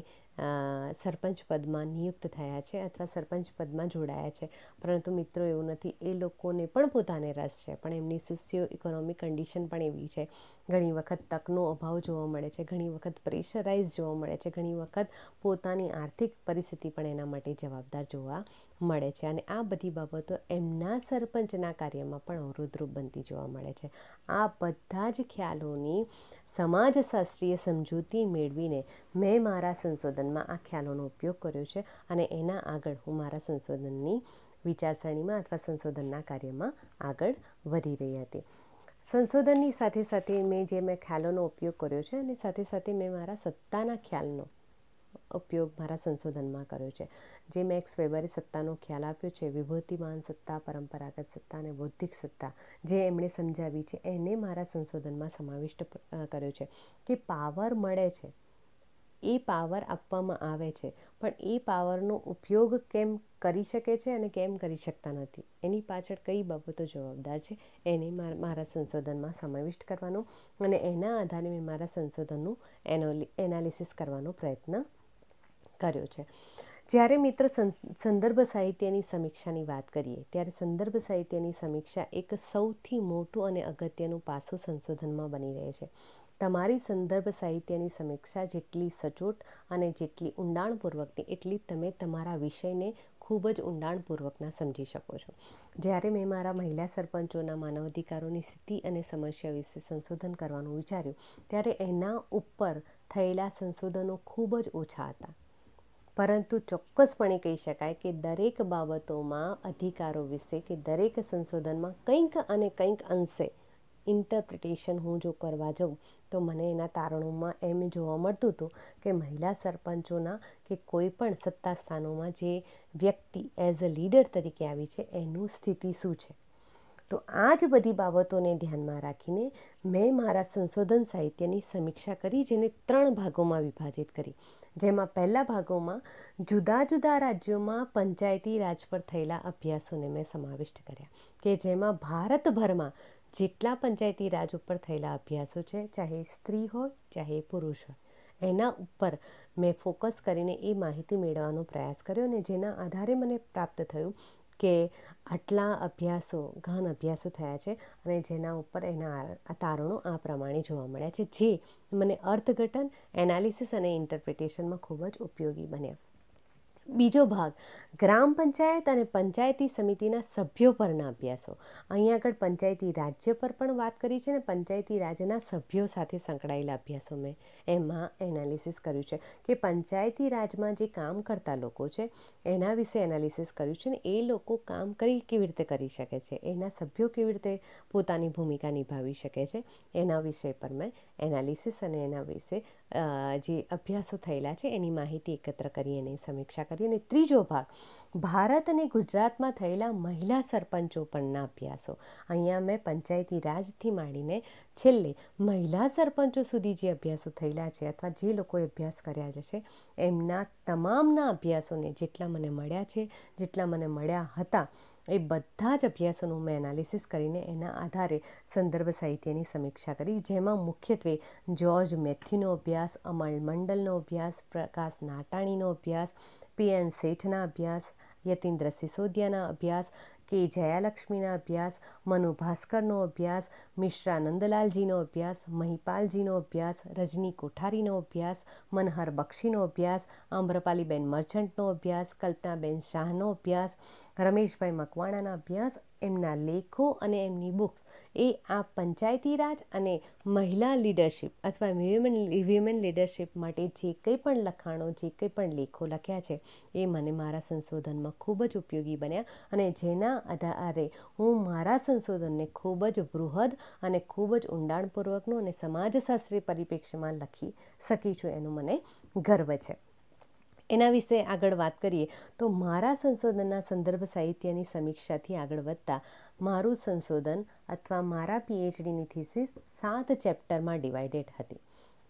સરપંચ પદમાં નિયુક્ત થયા છે અથવા સરપંચ પદમાં જોડાયા છે પરંતુ મિત્રો એવું નથી એ લોકોને પણ પોતાને રસ છે પણ એમની સોશિયો ઇકોનોમિક કન્ડિશન પણ એવી છે ઘણી વખત તકનો અભાવ જોવા મળે છે ઘણી વખત પ્રેશરાઇઝ જોવા મળે છે ઘણી વખત પોતાની આર્થિક પરિસ્થિતિ પણ એના માટે જવાબદાર જોવા મળે છે અને આ બધી બાબતો એમના સરપંચના કાર્યમાં પણ અવરોધરૂપ બનતી જોવા મળે છે આ બધા જ ખ્યાલોની સમાજશાસ્ત્રીય સમજૂતી મેળવીને મેં મારા સંશોધનમાં આ ખ્યાલોનો ઉપયોગ કર્યો છે અને એના આગળ હું મારા સંશોધનની વિચારસરણીમાં અથવા સંશોધનના કાર્યમાં આગળ વધી રહી હતી સંશોધનની સાથે સાથે મેં જે મેં ખ્યાલોનો ઉપયોગ કર્યો છે અને સાથે સાથે મેં મારા સત્તાના ખ્યાલનો ઉપયોગ મારા સંશોધનમાં કર્યો છે જે મેક્સ વેબરે સત્તાનો ખ્યાલ આપ્યો છે વિભૂતિમાન સત્તા પરંપરાગત સત્તા અને બૌદ્ધિક સત્તા જે એમણે સમજાવી છે એને મારા સંશોધનમાં સમાવિષ્ટ કર્યો છે કે પાવર મળે છે એ પાવર આપવામાં આવે છે પણ એ પાવરનો ઉપયોગ કેમ કરી શકે છે અને કેમ કરી શકતા નથી એની પાછળ કઈ બાબતો જવાબદાર છે એને મારા સંશોધનમાં સમાવિષ્ટ કરવાનો અને એના આધારે મેં મારા સંશોધનનું એનાલિસિસ કરવાનો પ્રયત્ન કર્યો છે જ્યારે મિત્રો સંદર્ભ સાહિત્યની સમીક્ષાની વાત કરીએ ત્યારે સંદર્ભ સાહિત્યની સમીક્ષા એક સૌથી મોટું અને અગત્યનું પાસું સંશોધનમાં બની રહે છે તમારી સંદર્ભ સાહિત્યની સમીક્ષા જેટલી સચોટ અને જેટલી ઊંડાણપૂર્વકની એટલી તમે તમારા વિષયને ખૂબ જ ઊંડાણપૂર્વકના સમજી શકો છો જ્યારે મેં મારા મહિલા સરપંચોના માનવાધિકારોની સ્થિતિ અને સમસ્યા વિશે સંશોધન કરવાનું વિચાર્યું ત્યારે એના ઉપર થયેલા સંશોધનો ખૂબ જ ઓછા હતા પરંતુ ચોક્કસપણે કહી શકાય કે દરેક બાબતોમાં અધિકારો વિશે કે દરેક સંશોધનમાં કંઈક અને કંઈક અંશે ઇન્ટરપ્રિટેશન હું જો કરવા જાઉં તો મને એના તારણોમાં એમ જોવા મળતું હતું કે મહિલા સરપંચોના કે કોઈ પણ સત્તા સ્થાનોમાં જે વ્યક્તિ એઝ અ લીડર તરીકે આવી છે એનું સ્થિતિ શું છે તો આ જ બધી બાબતોને ધ્યાનમાં રાખીને મેં મારા સંશોધન સાહિત્યની સમીક્ષા કરી જેને ત્રણ ભાગોમાં વિભાજિત કરી જેમાં પહેલા ભાગોમાં જુદા જુદા રાજ્યોમાં પંચાયતી રાજ પર થયેલા અભ્યાસોને મેં સમાવિષ્ટ કર્યા કે જેમાં ભારતભરમાં જેટલા પંચાયતી રાજ ઉપર થયેલા અભ્યાસો છે ચાહે સ્ત્રી હોય ચાહે પુરુષ હોય એના ઉપર મેં ફોકસ કરીને એ માહિતી મેળવવાનો પ્રયાસ કર્યો અને જેના આધારે મને પ્રાપ્ત થયું કે આટલા અભ્યાસો ઘન અભ્યાસો થયા છે અને જેના ઉપર એના તારણો આ પ્રમાણે જોવા મળ્યા છે જે મને અર્થઘટન એનાલિસિસ અને ઇન્ટરપ્રિટેશનમાં ખૂબ જ ઉપયોગી બન્યા બીજો ભાગ ગ્રામ પંચાયત અને પંચાયતી સમિતિના સભ્યો પરના અભ્યાસો અહીંયા આગળ પંચાયતી રાજ્ય પર પણ વાત કરી છે ને પંચાયતી રાજ્યના સભ્યો સાથે સંકળાયેલા અભ્યાસો મેં એમાં એનાલિસિસ કર્યું છે કે પંચાયતી રાજમાં જે કામ કરતા લોકો છે એના વિશે એનાલિસિસ કર્યું છે ને એ લોકો કામ કરી કેવી રીતે કરી શકે છે એના સભ્યો કેવી રીતે પોતાની ભૂમિકા નિભાવી શકે છે એના વિષય પર મેં એનાલિસિસ અને એના વિશે જે અભ્યાસો થયેલા છે એની માહિતી એકત્ર કરી એની સમીક્ષા કરી કરીને ત્રીજો ભાગ ભારત અને ગુજરાતમાં થયેલા મહિલા સરપંચો પરના અભ્યાસો અહીંયા મેં પંચાયતી રાજથી માંડીને છેલ્લે મહિલા સરપંચો સુધી જે અભ્યાસો થયેલા છે અથવા જે લોકોએ અભ્યાસ કર્યા છે એમના તમામના અભ્યાસોને જેટલા મને મળ્યા છે જેટલા મને મળ્યા હતા એ બધા જ અભ્યાસોનું મેં એનાલિસિસ કરીને એના આધારે સંદર્ભ સાહિત્યની સમીક્ષા કરી જેમાં મુખ્યત્વે જ્યોર્જ મેથીનો અભ્યાસ અમલ મંડલનો અભ્યાસ પ્રકાશ નાટાણીનો અભ્યાસ पी एन सेठना अभ्यास यतीन्द्र सिसोदिया अभ्यास के जयालक्ष्मी अभ्यास मनु भास्कर अभ्यास मिश्रा नंदलाल जी अभ्यास महिपाल जी अभ्यास रजनी कोठारी अभ्यास मनहर बक्षी अभ्यास आम्रपालीबेन मर्चंटो अभ्यास कल्पनाबेन शाह अभ्यास रमेश भाई मकवाणा अभ्यास એમના લેખો અને એમની બુક્સ એ આ પંચાયતી રાજ અને મહિલા લીડરશિપ અથવા વિમેન વિમેન લીડરશીપ માટે જે કંઈ પણ લખાણો જે કંઈ પણ લેખો લખ્યા છે એ મને મારા સંશોધનમાં ખૂબ જ ઉપયોગી બન્યા અને જેના આધારે હું મારા સંશોધનને ખૂબ જ બૃહદ અને ખૂબ જ ઊંડાણપૂર્વકનું અને સમાજશાસ્ત્રી પરિપ્રેક્ષ્યમાં લખી શકી છું એનું મને ગર્વ છે એના વિશે આગળ વાત કરીએ તો મારા સંશોધનના સંદર્ભ સાહિત્યની સમીક્ષાથી આગળ વધતા મારું સંશોધન અથવા મારા પીએચડીની થીસીસ સાત ચેપ્ટરમાં ડિવાઇડેડ હતી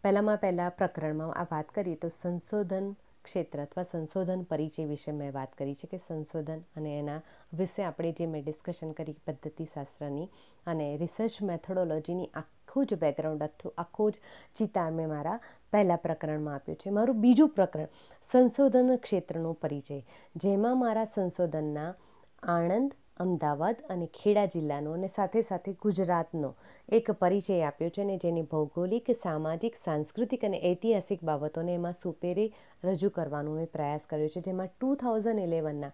પહેલાંમાં પહેલાં પ્રકરણમાં આ વાત કરીએ તો સંશોધન ક્ષેત્ર અથવા સંશોધન પરિચય વિશે મેં વાત કરી છે કે સંશોધન અને એના વિશે આપણે જે મેં ડિસ્કશન કરી પદ્ધતિશાસ્ત્રની અને રિસર્ચ મેથોડોલોજીની આખું જ બેકગ્રાઉન્ડ આખું જ ચિતાર મેં મારા પહેલાં પ્રકરણમાં આપ્યું છે મારું બીજું પ્રકરણ સંશોધન ક્ષેત્રનો પરિચય જેમાં મારા સંશોધનના આણંદ અમદાવાદ અને ખેડા જિલ્લાનો અને સાથે સાથે ગુજરાતનો એક પરિચય આપ્યો છે અને જેની ભૌગોલિક સામાજિક સાંસ્કૃતિક અને ઐતિહાસિક બાબતોને એમાં સુપેરે રજૂ કરવાનો મેં પ્રયાસ કર્યો છે જેમાં ટુ થાઉઝન્ડ ઇલેવનના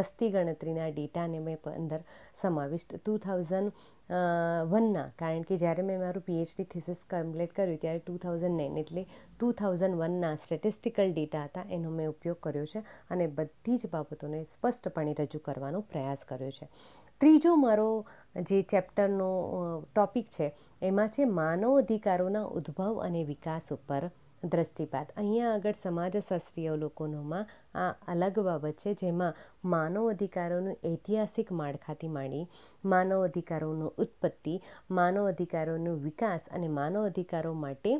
વસ્તી ગણતરીના ડેટાને મેં અંદર સમાવિષ્ટ ટુ થાઉઝન્ડ વનના કારણ કે જ્યારે મેં મારું પીએચડી થિસિસ કમ્પ્લીટ કર્યું ત્યારે ટુ થાઉઝન્ડ નાઇન એટલે ટુ થાઉઝન્ડ વનના સ્ટેટિસ્ટિકલ ડેટા હતા એનો મેં ઉપયોગ કર્યો છે અને બધી જ બાબતોને સ્પષ્ટપણે રજૂ કરવાનો પ્રયાસ કર્યો છે ત્રીજો મારો જે ચેપ્ટરનો ટોપિક છે એમાં છે માનવ અધિકારોના ઉદ્ભવ અને વિકાસ ઉપર દ્રષ્ટિપાત અહીંયા આગળ સમાજશાસ્ત્રીય અવલોકનોમાં આ અલગ બાબત છે જેમાં માનવ અધિકારોનું ઐતિહાસિક માળખાથી માંડી માનવ અધિકારોનું ઉત્પત્તિ માનવ અધિકારોનો વિકાસ અને માનવ અધિકારો માટે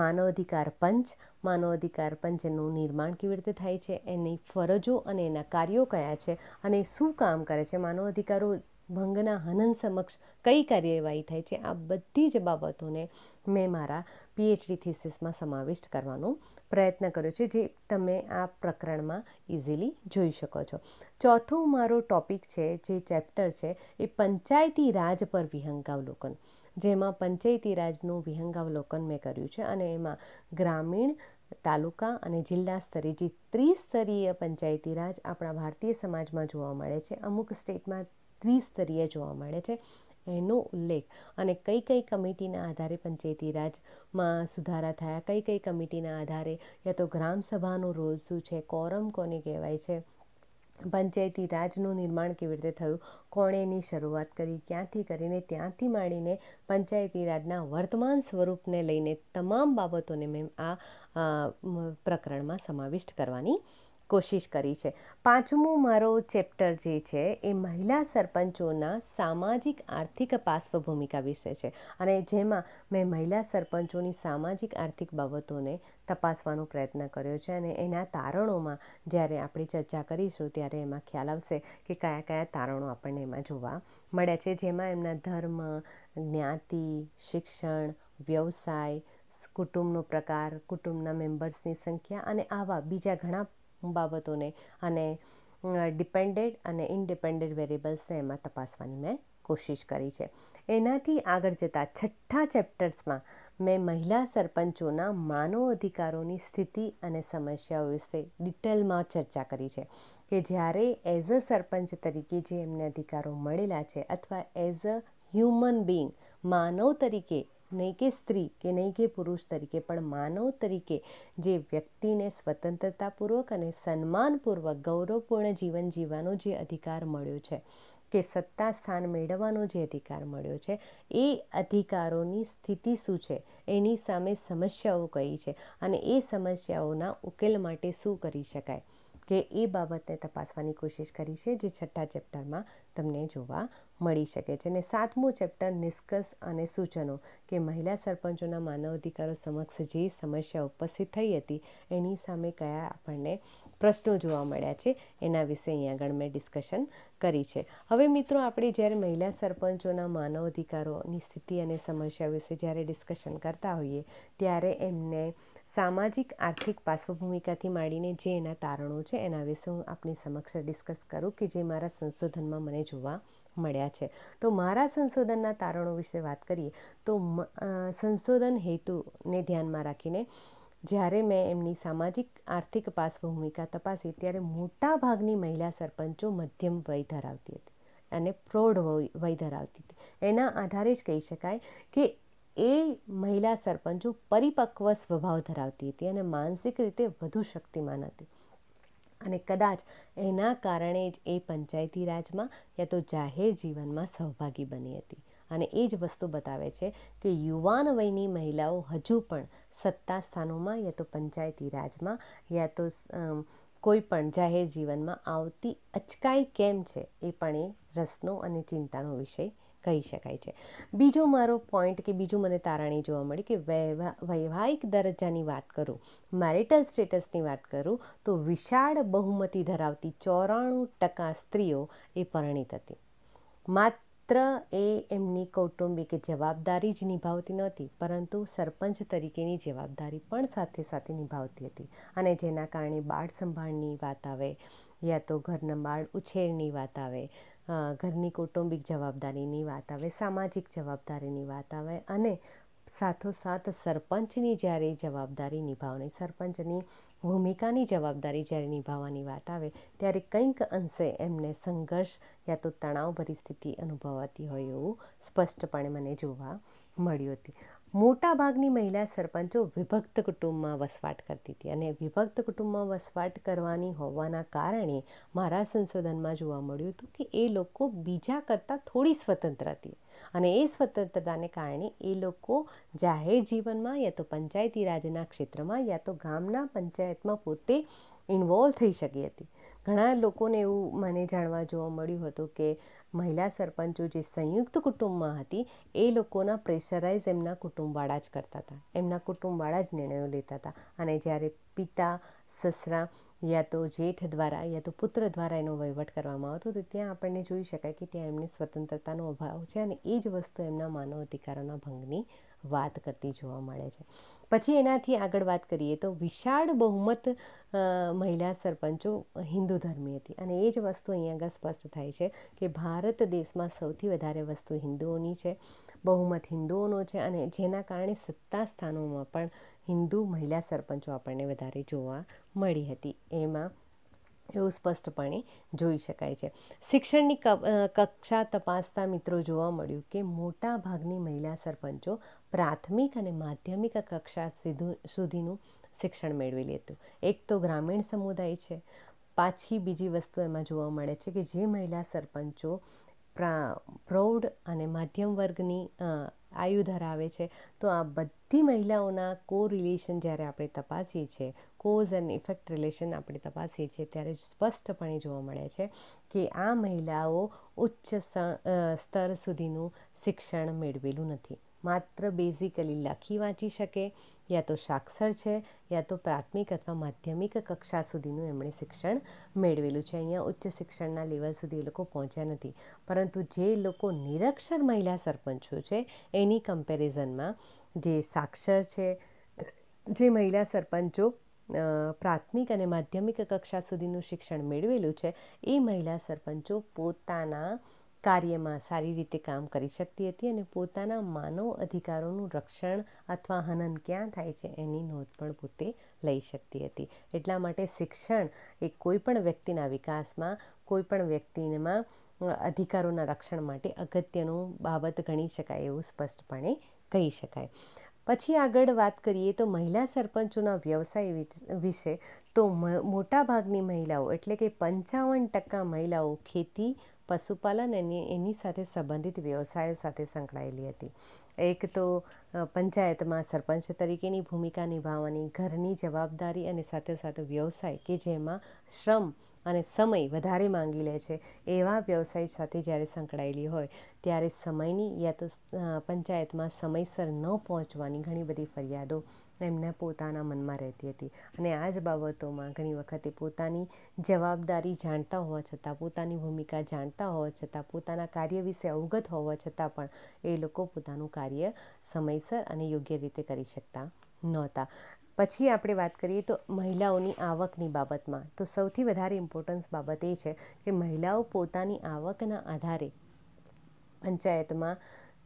માનવ અધિકાર પંચ માનવ અધિકાર પંચનું નિર્માણ કેવી રીતે થાય છે એની ફરજો અને એના કાર્યો કયા છે અને શું કામ કરે છે માનવ અધિકારો ભંગના હનન સમક્ષ કઈ કાર્યવાહી થાય છે આ બધી જ બાબતોને મેં મારા પીએચડી થિસિસમાં સમાવિષ્ટ કરવાનો પ્રયત્ન કર્યો છે જે તમે આ પ્રકરણમાં ઇઝીલી જોઈ શકો છો ચોથો મારો ટોપિક છે જે ચેપ્ટર છે એ પંચાયતી રાજ પર વિહંગાવલોકન જેમાં પંચાયતી રાજનું વિહંગાવલોકન મેં કર્યું છે અને એમાં ગ્રામીણ તાલુકા અને જિલ્લા સ્તરે જે ત્રિસ્તરીય પંચાયતી રાજ આપણા ભારતીય સમાજમાં જોવા મળે છે અમુક સ્ટેટમાં ત્રિસ્તરીય જોવા મળે છે એનો ઉલ્લેખ અને કઈ કઈ કમિટીના આધારે પંચાયતી રાજમાં સુધારા થયા કઈ કઈ કમિટીના આધારે યા તો ગ્રામસભાનો રોલ શું છે કોરમ કોને કહેવાય છે પંચાયતી રાજનું નિર્માણ કેવી રીતે થયું કોણે એની શરૂઆત કરી ક્યાંથી કરીને ત્યાંથી માંડીને પંચાયતી રાજના વર્તમાન સ્વરૂપને લઈને તમામ બાબતોને મેં આ પ્રકરણમાં સમાવિષ્ટ કરવાની કોશિશ કરી છે પાંચમું મારો ચેપ્ટર જે છે એ મહિલા સરપંચોના સામાજિક આર્થિક પાર્શ્વ ભૂમિકા વિશે છે અને જેમાં મેં મહિલા સરપંચોની સામાજિક આર્થિક બાબતોને તપાસવાનો પ્રયત્ન કર્યો છે અને એના તારણોમાં જ્યારે આપણે ચર્ચા કરીશું ત્યારે એમાં ખ્યાલ આવશે કે કયા કયા તારણો આપણને એમાં જોવા મળ્યા છે જેમાં એમના ધર્મ જ્ઞાતિ શિક્ષણ વ્યવસાય કુટુંબનો પ્રકાર કુટુંબના મેમ્બર્સની સંખ્યા અને આવા બીજા ઘણા બાબતોને અને ડિપેન્ડેડ અને ઇન્ડિપેન્ડેડ વેરિએબલ્સને એમાં તપાસવાની મેં કોશિશ કરી છે એનાથી આગળ જતા છઠ્ઠા ચેપ્ટર્સમાં મેં મહિલા સરપંચોના માનવ અધિકારોની સ્થિતિ અને સમસ્યાઓ વિશે ડિટેલમાં ચર્ચા કરી છે કે જ્યારે એઝ અ સરપંચ તરીકે જે એમને અધિકારો મળેલા છે અથવા એઝ અ હ્યુમન બિંગ માનવ તરીકે નહીં કે સ્ત્રી કે નહીં કે પુરુષ તરીકે પણ માનવ તરીકે જે વ્યક્તિને સ્વતંત્રતાપૂર્વક અને સન્માનપૂર્વક ગૌરવપૂર્ણ જીવન જીવવાનો જે અધિકાર મળ્યો છે કે સત્તા સ્થાન મેળવવાનો જે અધિકાર મળ્યો છે એ અધિકારોની સ્થિતિ શું છે એની સામે સમસ્યાઓ કઈ છે અને એ સમસ્યાઓના ઉકેલ માટે શું કરી શકાય કે એ બાબતને તપાસવાની કોશિશ કરી છે જે છઠ્ઠા ચેપ્ટરમાં તમને જોવા મળી શકે છે અને સાતમું ચેપ્ટર નિષ્કર્ષ અને સૂચનો કે મહિલા સરપંચોના માનવ અધિકારો સમક્ષ જે સમસ્યા ઉપસ્થિત થઈ હતી એની સામે કયા આપણને પ્રશ્નો જોવા મળ્યા છે એના વિશે અહીંયા આગળ મેં ડિસ્કશન કરી છે હવે મિત્રો આપણે જ્યારે મહિલા સરપંચોના માનવ અધિકારોની સ્થિતિ અને સમસ્યા વિશે જ્યારે ડિસ્કશન કરતા હોઈએ ત્યારે એમને સામાજિક આર્થિક પાર્શ્વભૂમિકાથી માંડીને જે એના તારણો છે એના વિશે હું આપની સમક્ષ ડિસ્કસ કરું કે જે મારા સંશોધનમાં મને જોવા મળ્યા છે તો મારા સંશોધનના તારણો વિશે વાત કરીએ તો સંશોધન હેતુને ધ્યાનમાં રાખીને જ્યારે મેં એમની સામાજિક આર્થિક પાર્શ્વભૂમિકા તપાસી ત્યારે મોટાભાગની મહિલા સરપંચો મધ્યમ વય ધરાવતી હતી અને પ્રૌઢ વય ધરાવતી હતી એના આધારે જ કહી શકાય કે એ મહિલા સરપંચો પરિપક્વ સ્વભાવ ધરાવતી હતી અને માનસિક રીતે વધુ શક્તિમાન હતી અને કદાચ એના કારણે જ એ પંચાયતી રાજમાં યા તો જાહેર જીવનમાં સહભાગી બની હતી અને એ જ વસ્તુ બતાવે છે કે યુવાન વયની મહિલાઓ હજુ પણ સત્તા સ્થાનોમાં યા તો પંચાયતી રાજમાં યા તો કોઈ પણ જાહેર જીવનમાં આવતી અચકાઈ કેમ છે એ પણ એ રસનો અને ચિંતાનો વિષય કહી શકાય છે બીજો મારો પોઈન્ટ કે બીજું મને તારણી જોવા મળી કે વૈવાહિક દરજ્જાની વાત કરું મેરિટલ સ્ટેટસની વાત કરું તો વિશાળ બહુમતી ધરાવતી ચોરાણું ટકા સ્ત્રીઓ એ પરણિત હતી માત્ર એ એમની કૌટુંબિક જવાબદારી જ નિભાવતી નહોતી પરંતુ સરપંચ તરીકેની જવાબદારી પણ સાથે સાથે નિભાવતી હતી અને જેના કારણે બાળ સંભાળની વાત આવે યા તો ઘરના બાળ ઉછેરની વાત આવે ઘરની કૌટુંબિક જવાબદારીની વાત આવે સામાજિક જવાબદારીની વાત આવે અને સાથોસાથ સરપંચની જ્યારે જવાબદારી નિભાવવાની સરપંચની ભૂમિકાની જવાબદારી જ્યારે નિભાવવાની વાત આવે ત્યારે કંઈક અંશે એમને સંઘર્ષ યા તો તણાવભરી સ્થિતિ અનુભવાતી હોય એવું સ્પષ્ટપણે મને જોવા મળ્યું હતું મોટાભાગની મહિલા સરપંચો વિભક્ત કુટુંબમાં વસવાટ કરતી હતી અને વિભક્ત કુટુંબમાં વસવાટ કરવાની હોવાના કારણે મારા સંશોધનમાં જોવા મળ્યું હતું કે એ લોકો બીજા કરતાં થોડી સ્વતંત્ર હતી અને એ સ્વતંત્રતાને કારણે એ લોકો જાહેર જીવનમાં યા તો પંચાયતી રાજના ક્ષેત્રમાં યા તો ગામના પંચાયતમાં પોતે ઇન્વોલ્વ થઈ શકી હતી ઘણા લોકોને એવું મને જાણવા જોવા મળ્યું હતું કે મહિલા સરપંચો જે સંયુક્ત કુટુંબમાં હતી એ લોકોના પ્રેશરાઇઝ એમના કુટુંબવાળા જ કરતા હતા એમના કુટુંબવાળા જ નિર્ણયો લેતા હતા અને જ્યારે પિતા સસરા યા તો જેઠ દ્વારા યા તો પુત્ર દ્વારા એનો વહીવટ કરવામાં આવતો તો ત્યાં આપણને જોઈ શકાય કે ત્યાં એમની સ્વતંત્રતાનો અભાવ છે અને એ જ વસ્તુ એમના માનવ અધિકારોના ભંગની વાત કરતી જોવા મળે છે પછી એનાથી આગળ વાત કરીએ તો વિશાળ બહુમત મહિલા સરપંચો હિન્દુ ધર્મી હતી અને એ જ વસ્તુ અહીંયા આગળ સ્પષ્ટ થાય છે કે ભારત દેશમાં સૌથી વધારે વસ્તુ હિન્દુઓની છે બહુમત હિન્દુઓનો છે અને જેના કારણે સત્તા સ્થાનોમાં પણ હિન્દુ મહિલા સરપંચો આપણને વધારે જોવા મળી હતી એમાં એવું સ્પષ્ટપણે જોઈ શકાય છે શિક્ષણની કક્ષા તપાસતા મિત્રો જોવા મળ્યું કે મોટાભાગની મહિલા સરપંચો પ્રાથમિક અને માધ્યમિક કક્ષા સુધીનું શિક્ષણ મેળવી લેતું એક તો ગ્રામીણ સમુદાય છે પાછી બીજી વસ્તુ એમાં જોવા મળે છે કે જે મહિલા સરપંચો પ્રૌઢ અને મધ્યમ વર્ગની આયુ ધરાવે છે તો આ બધી મહિલાઓના કો રિલેશન જ્યારે આપણે તપાસીએ છીએ કોઝ એન્ડ ઇફેક્ટ રિલેશન આપણે તપાસીએ છીએ ત્યારે સ્પષ્ટપણે જોવા મળે છે કે આ મહિલાઓ ઉચ્ચ સ્તર સુધીનું શિક્ષણ મેળવેલું નથી માત્ર બેઝિકલી લખી વાંચી શકે યા તો સાક્ષર છે યા તો પ્રાથમિક અથવા માધ્યમિક કક્ષા સુધીનું એમણે શિક્ષણ મેળવેલું છે અહીંયા ઉચ્ચ શિક્ષણના લેવલ સુધી એ લોકો પહોંચ્યા નથી પરંતુ જે લોકો નિરક્ષર મહિલા સરપંચો છે એની કમ્પેરિઝનમાં જે સાક્ષર છે જે મહિલા સરપંચો પ્રાથમિક અને માધ્યમિક કક્ષા સુધીનું શિક્ષણ મેળવેલું છે એ મહિલા સરપંચો પોતાના કાર્યમાં સારી રીતે કામ કરી શકતી હતી અને પોતાના માનવ અધિકારોનું રક્ષણ અથવા હનન ક્યાં થાય છે એની નોંધ પણ પોતે લઈ શકતી હતી એટલા માટે શિક્ષણ એ કોઈપણ વ્યક્તિના વિકાસમાં કોઈપણ વ્યક્તિમાં અધિકારોના રક્ષણ માટે અગત્યનું બાબત ગણી શકાય એવું સ્પષ્ટપણે કહી શકાય પછી આગળ વાત કરીએ તો મહિલા સરપંચોના વ્યવસાય વિશે તો મોટાભાગની મહિલાઓ એટલે કે પંચાવન ટકા મહિલાઓ ખેતી પશુપાલન એની એની સાથે સંબંધિત વ્યવસાયો સાથે સંકળાયેલી હતી એક તો પંચાયતમાં સરપંચ તરીકેની ભૂમિકા નિભાવવાની ઘરની જવાબદારી અને સાથે સાથે વ્યવસાય કે જેમાં શ્રમ અને સમય વધારે માંગી લે છે એવા વ્યવસાય સાથે જ્યારે સંકળાયેલી હોય ત્યારે સમયની યા તો પંચાયતમાં સમયસર ન પહોંચવાની ઘણી બધી ફરિયાદો એમના પોતાના મનમાં રહેતી હતી અને આ જ બાબતોમાં ઘણી વખતે પોતાની જવાબદારી જાણતા હોવા છતાં પોતાની ભૂમિકા જાણતા હોવા છતાં પોતાના કાર્ય વિશે અવગત હોવા છતાં પણ એ લોકો પોતાનું કાર્ય સમયસર અને યોગ્ય રીતે કરી શકતા નહોતા પછી આપણે વાત કરીએ તો મહિલાઓની આવકની બાબતમાં તો સૌથી વધારે ઇમ્પોર્ટન્સ બાબત એ છે કે મહિલાઓ પોતાની આવકના આધારે પંચાયતમાં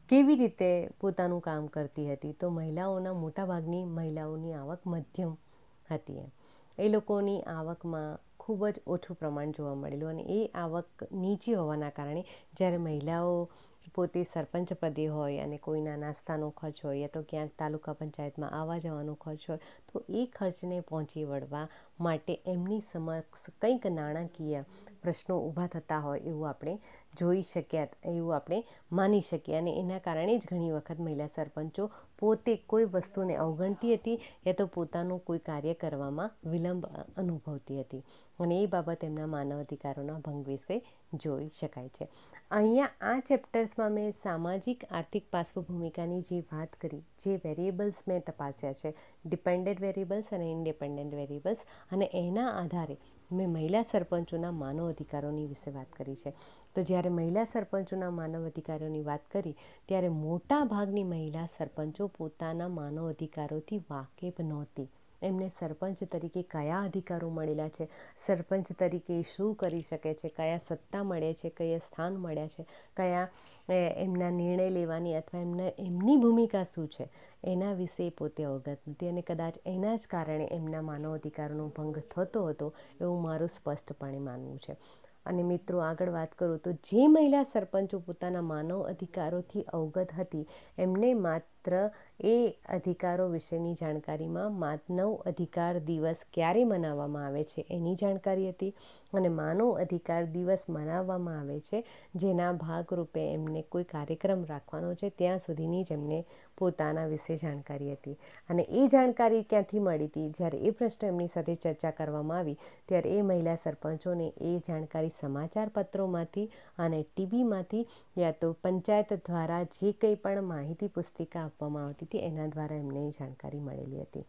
કેવી રીતે પોતાનું કામ કરતી હતી તો મહિલાઓના મોટાભાગની મહિલાઓની આવક મધ્યમ હતી એ લોકોની આવકમાં ખૂબ જ ઓછું પ્રમાણ જોવા મળેલું અને એ આવક નીચી હોવાના કારણે જ્યારે મહિલાઓ પોતે સરપંચ પદે હોય અને કોઈના નાસ્તાનો ખર્ચ હોય તો ક્યાંક તાલુકા પંચાયતમાં આવવા જવાનો ખર્ચ હોય તો એ ખર્ચને પહોંચી વળવા માટે એમની સમક્ષ કંઈક નાણાકીય પ્રશ્નો ઊભા થતા હોય એવું આપણે જોઈ શક્યા એવું આપણે માની શકીએ અને એના કારણે જ ઘણી વખત મહિલા સરપંચો પોતે કોઈ વસ્તુને અવગણતી હતી યા તો પોતાનું કોઈ કાર્ય કરવામાં વિલંબ અનુભવતી હતી અને એ બાબત એમના માનવ અધિકારોના ભંગ વિશે જોઈ શકાય છે અહીંયા આ ચેપ્ટર્સમાં મેં સામાજિક આર્થિક પાર્શ્વભૂમિકાની જે વાત કરી જે વેરિએબલ્સ મેં તપાસ્યા છે ડિપેન્ડેન્ટ વેરિએબલ્સ અને ઇન્ડિપેન્ડન્ટ વેરિએબલ્સ અને એના આધારે મેં મહિલા સરપંચોના માનવ અધિકારોની વિશે વાત કરી છે તો જ્યારે મહિલા સરપંચોના માનવ અધિકારોની વાત કરી ત્યારે મોટા ભાગની મહિલા સરપંચો પોતાના માનવ અધિકારોથી વાકેફ નહોતી એમને સરપંચ તરીકે કયા અધિકારો મળેલા છે સરપંચ તરીકે શું કરી શકે છે કયા સત્તા મળે છે કયા સ્થાન મળ્યા છે કયા એમના નિર્ણય લેવાની અથવા એમને એમની ભૂમિકા શું છે એના વિશે પોતે અવગત નથી અને કદાચ એના જ કારણે એમના માનવ અધિકારોનો ભંગ થતો હતો એવું મારું સ્પષ્ટપણે માનવું છે અને મિત્રો આગળ વાત કરું તો જે મહિલા સરપંચો પોતાના માનવ અધિકારોથી અવગત હતી એમને માત્ર માત્ર એ અધિકારો વિશેની જાણકારીમાં માનવ અધિકાર દિવસ ક્યારે મનાવવામાં આવે છે એની જાણકારી હતી અને માનવ અધિકાર દિવસ મનાવવામાં આવે છે જેના ભાગરૂપે એમને કોઈ કાર્યક્રમ રાખવાનો છે ત્યાં સુધીની જ એમને પોતાના વિશે જાણકારી હતી અને એ જાણકારી ક્યાંથી મળી હતી જ્યારે એ પ્રશ્ન એમની સાથે ચર્ચા કરવામાં આવી ત્યારે એ મહિલા સરપંચોને એ જાણકારી સમાચારપત્રોમાંથી અને ટીવીમાંથી યા તો પંચાયત દ્વારા જે કંઈ પણ માહિતી પુસ્તિકા આપવામાં આવતી હતી એના દ્વારા એમને જાણકારી મળેલી હતી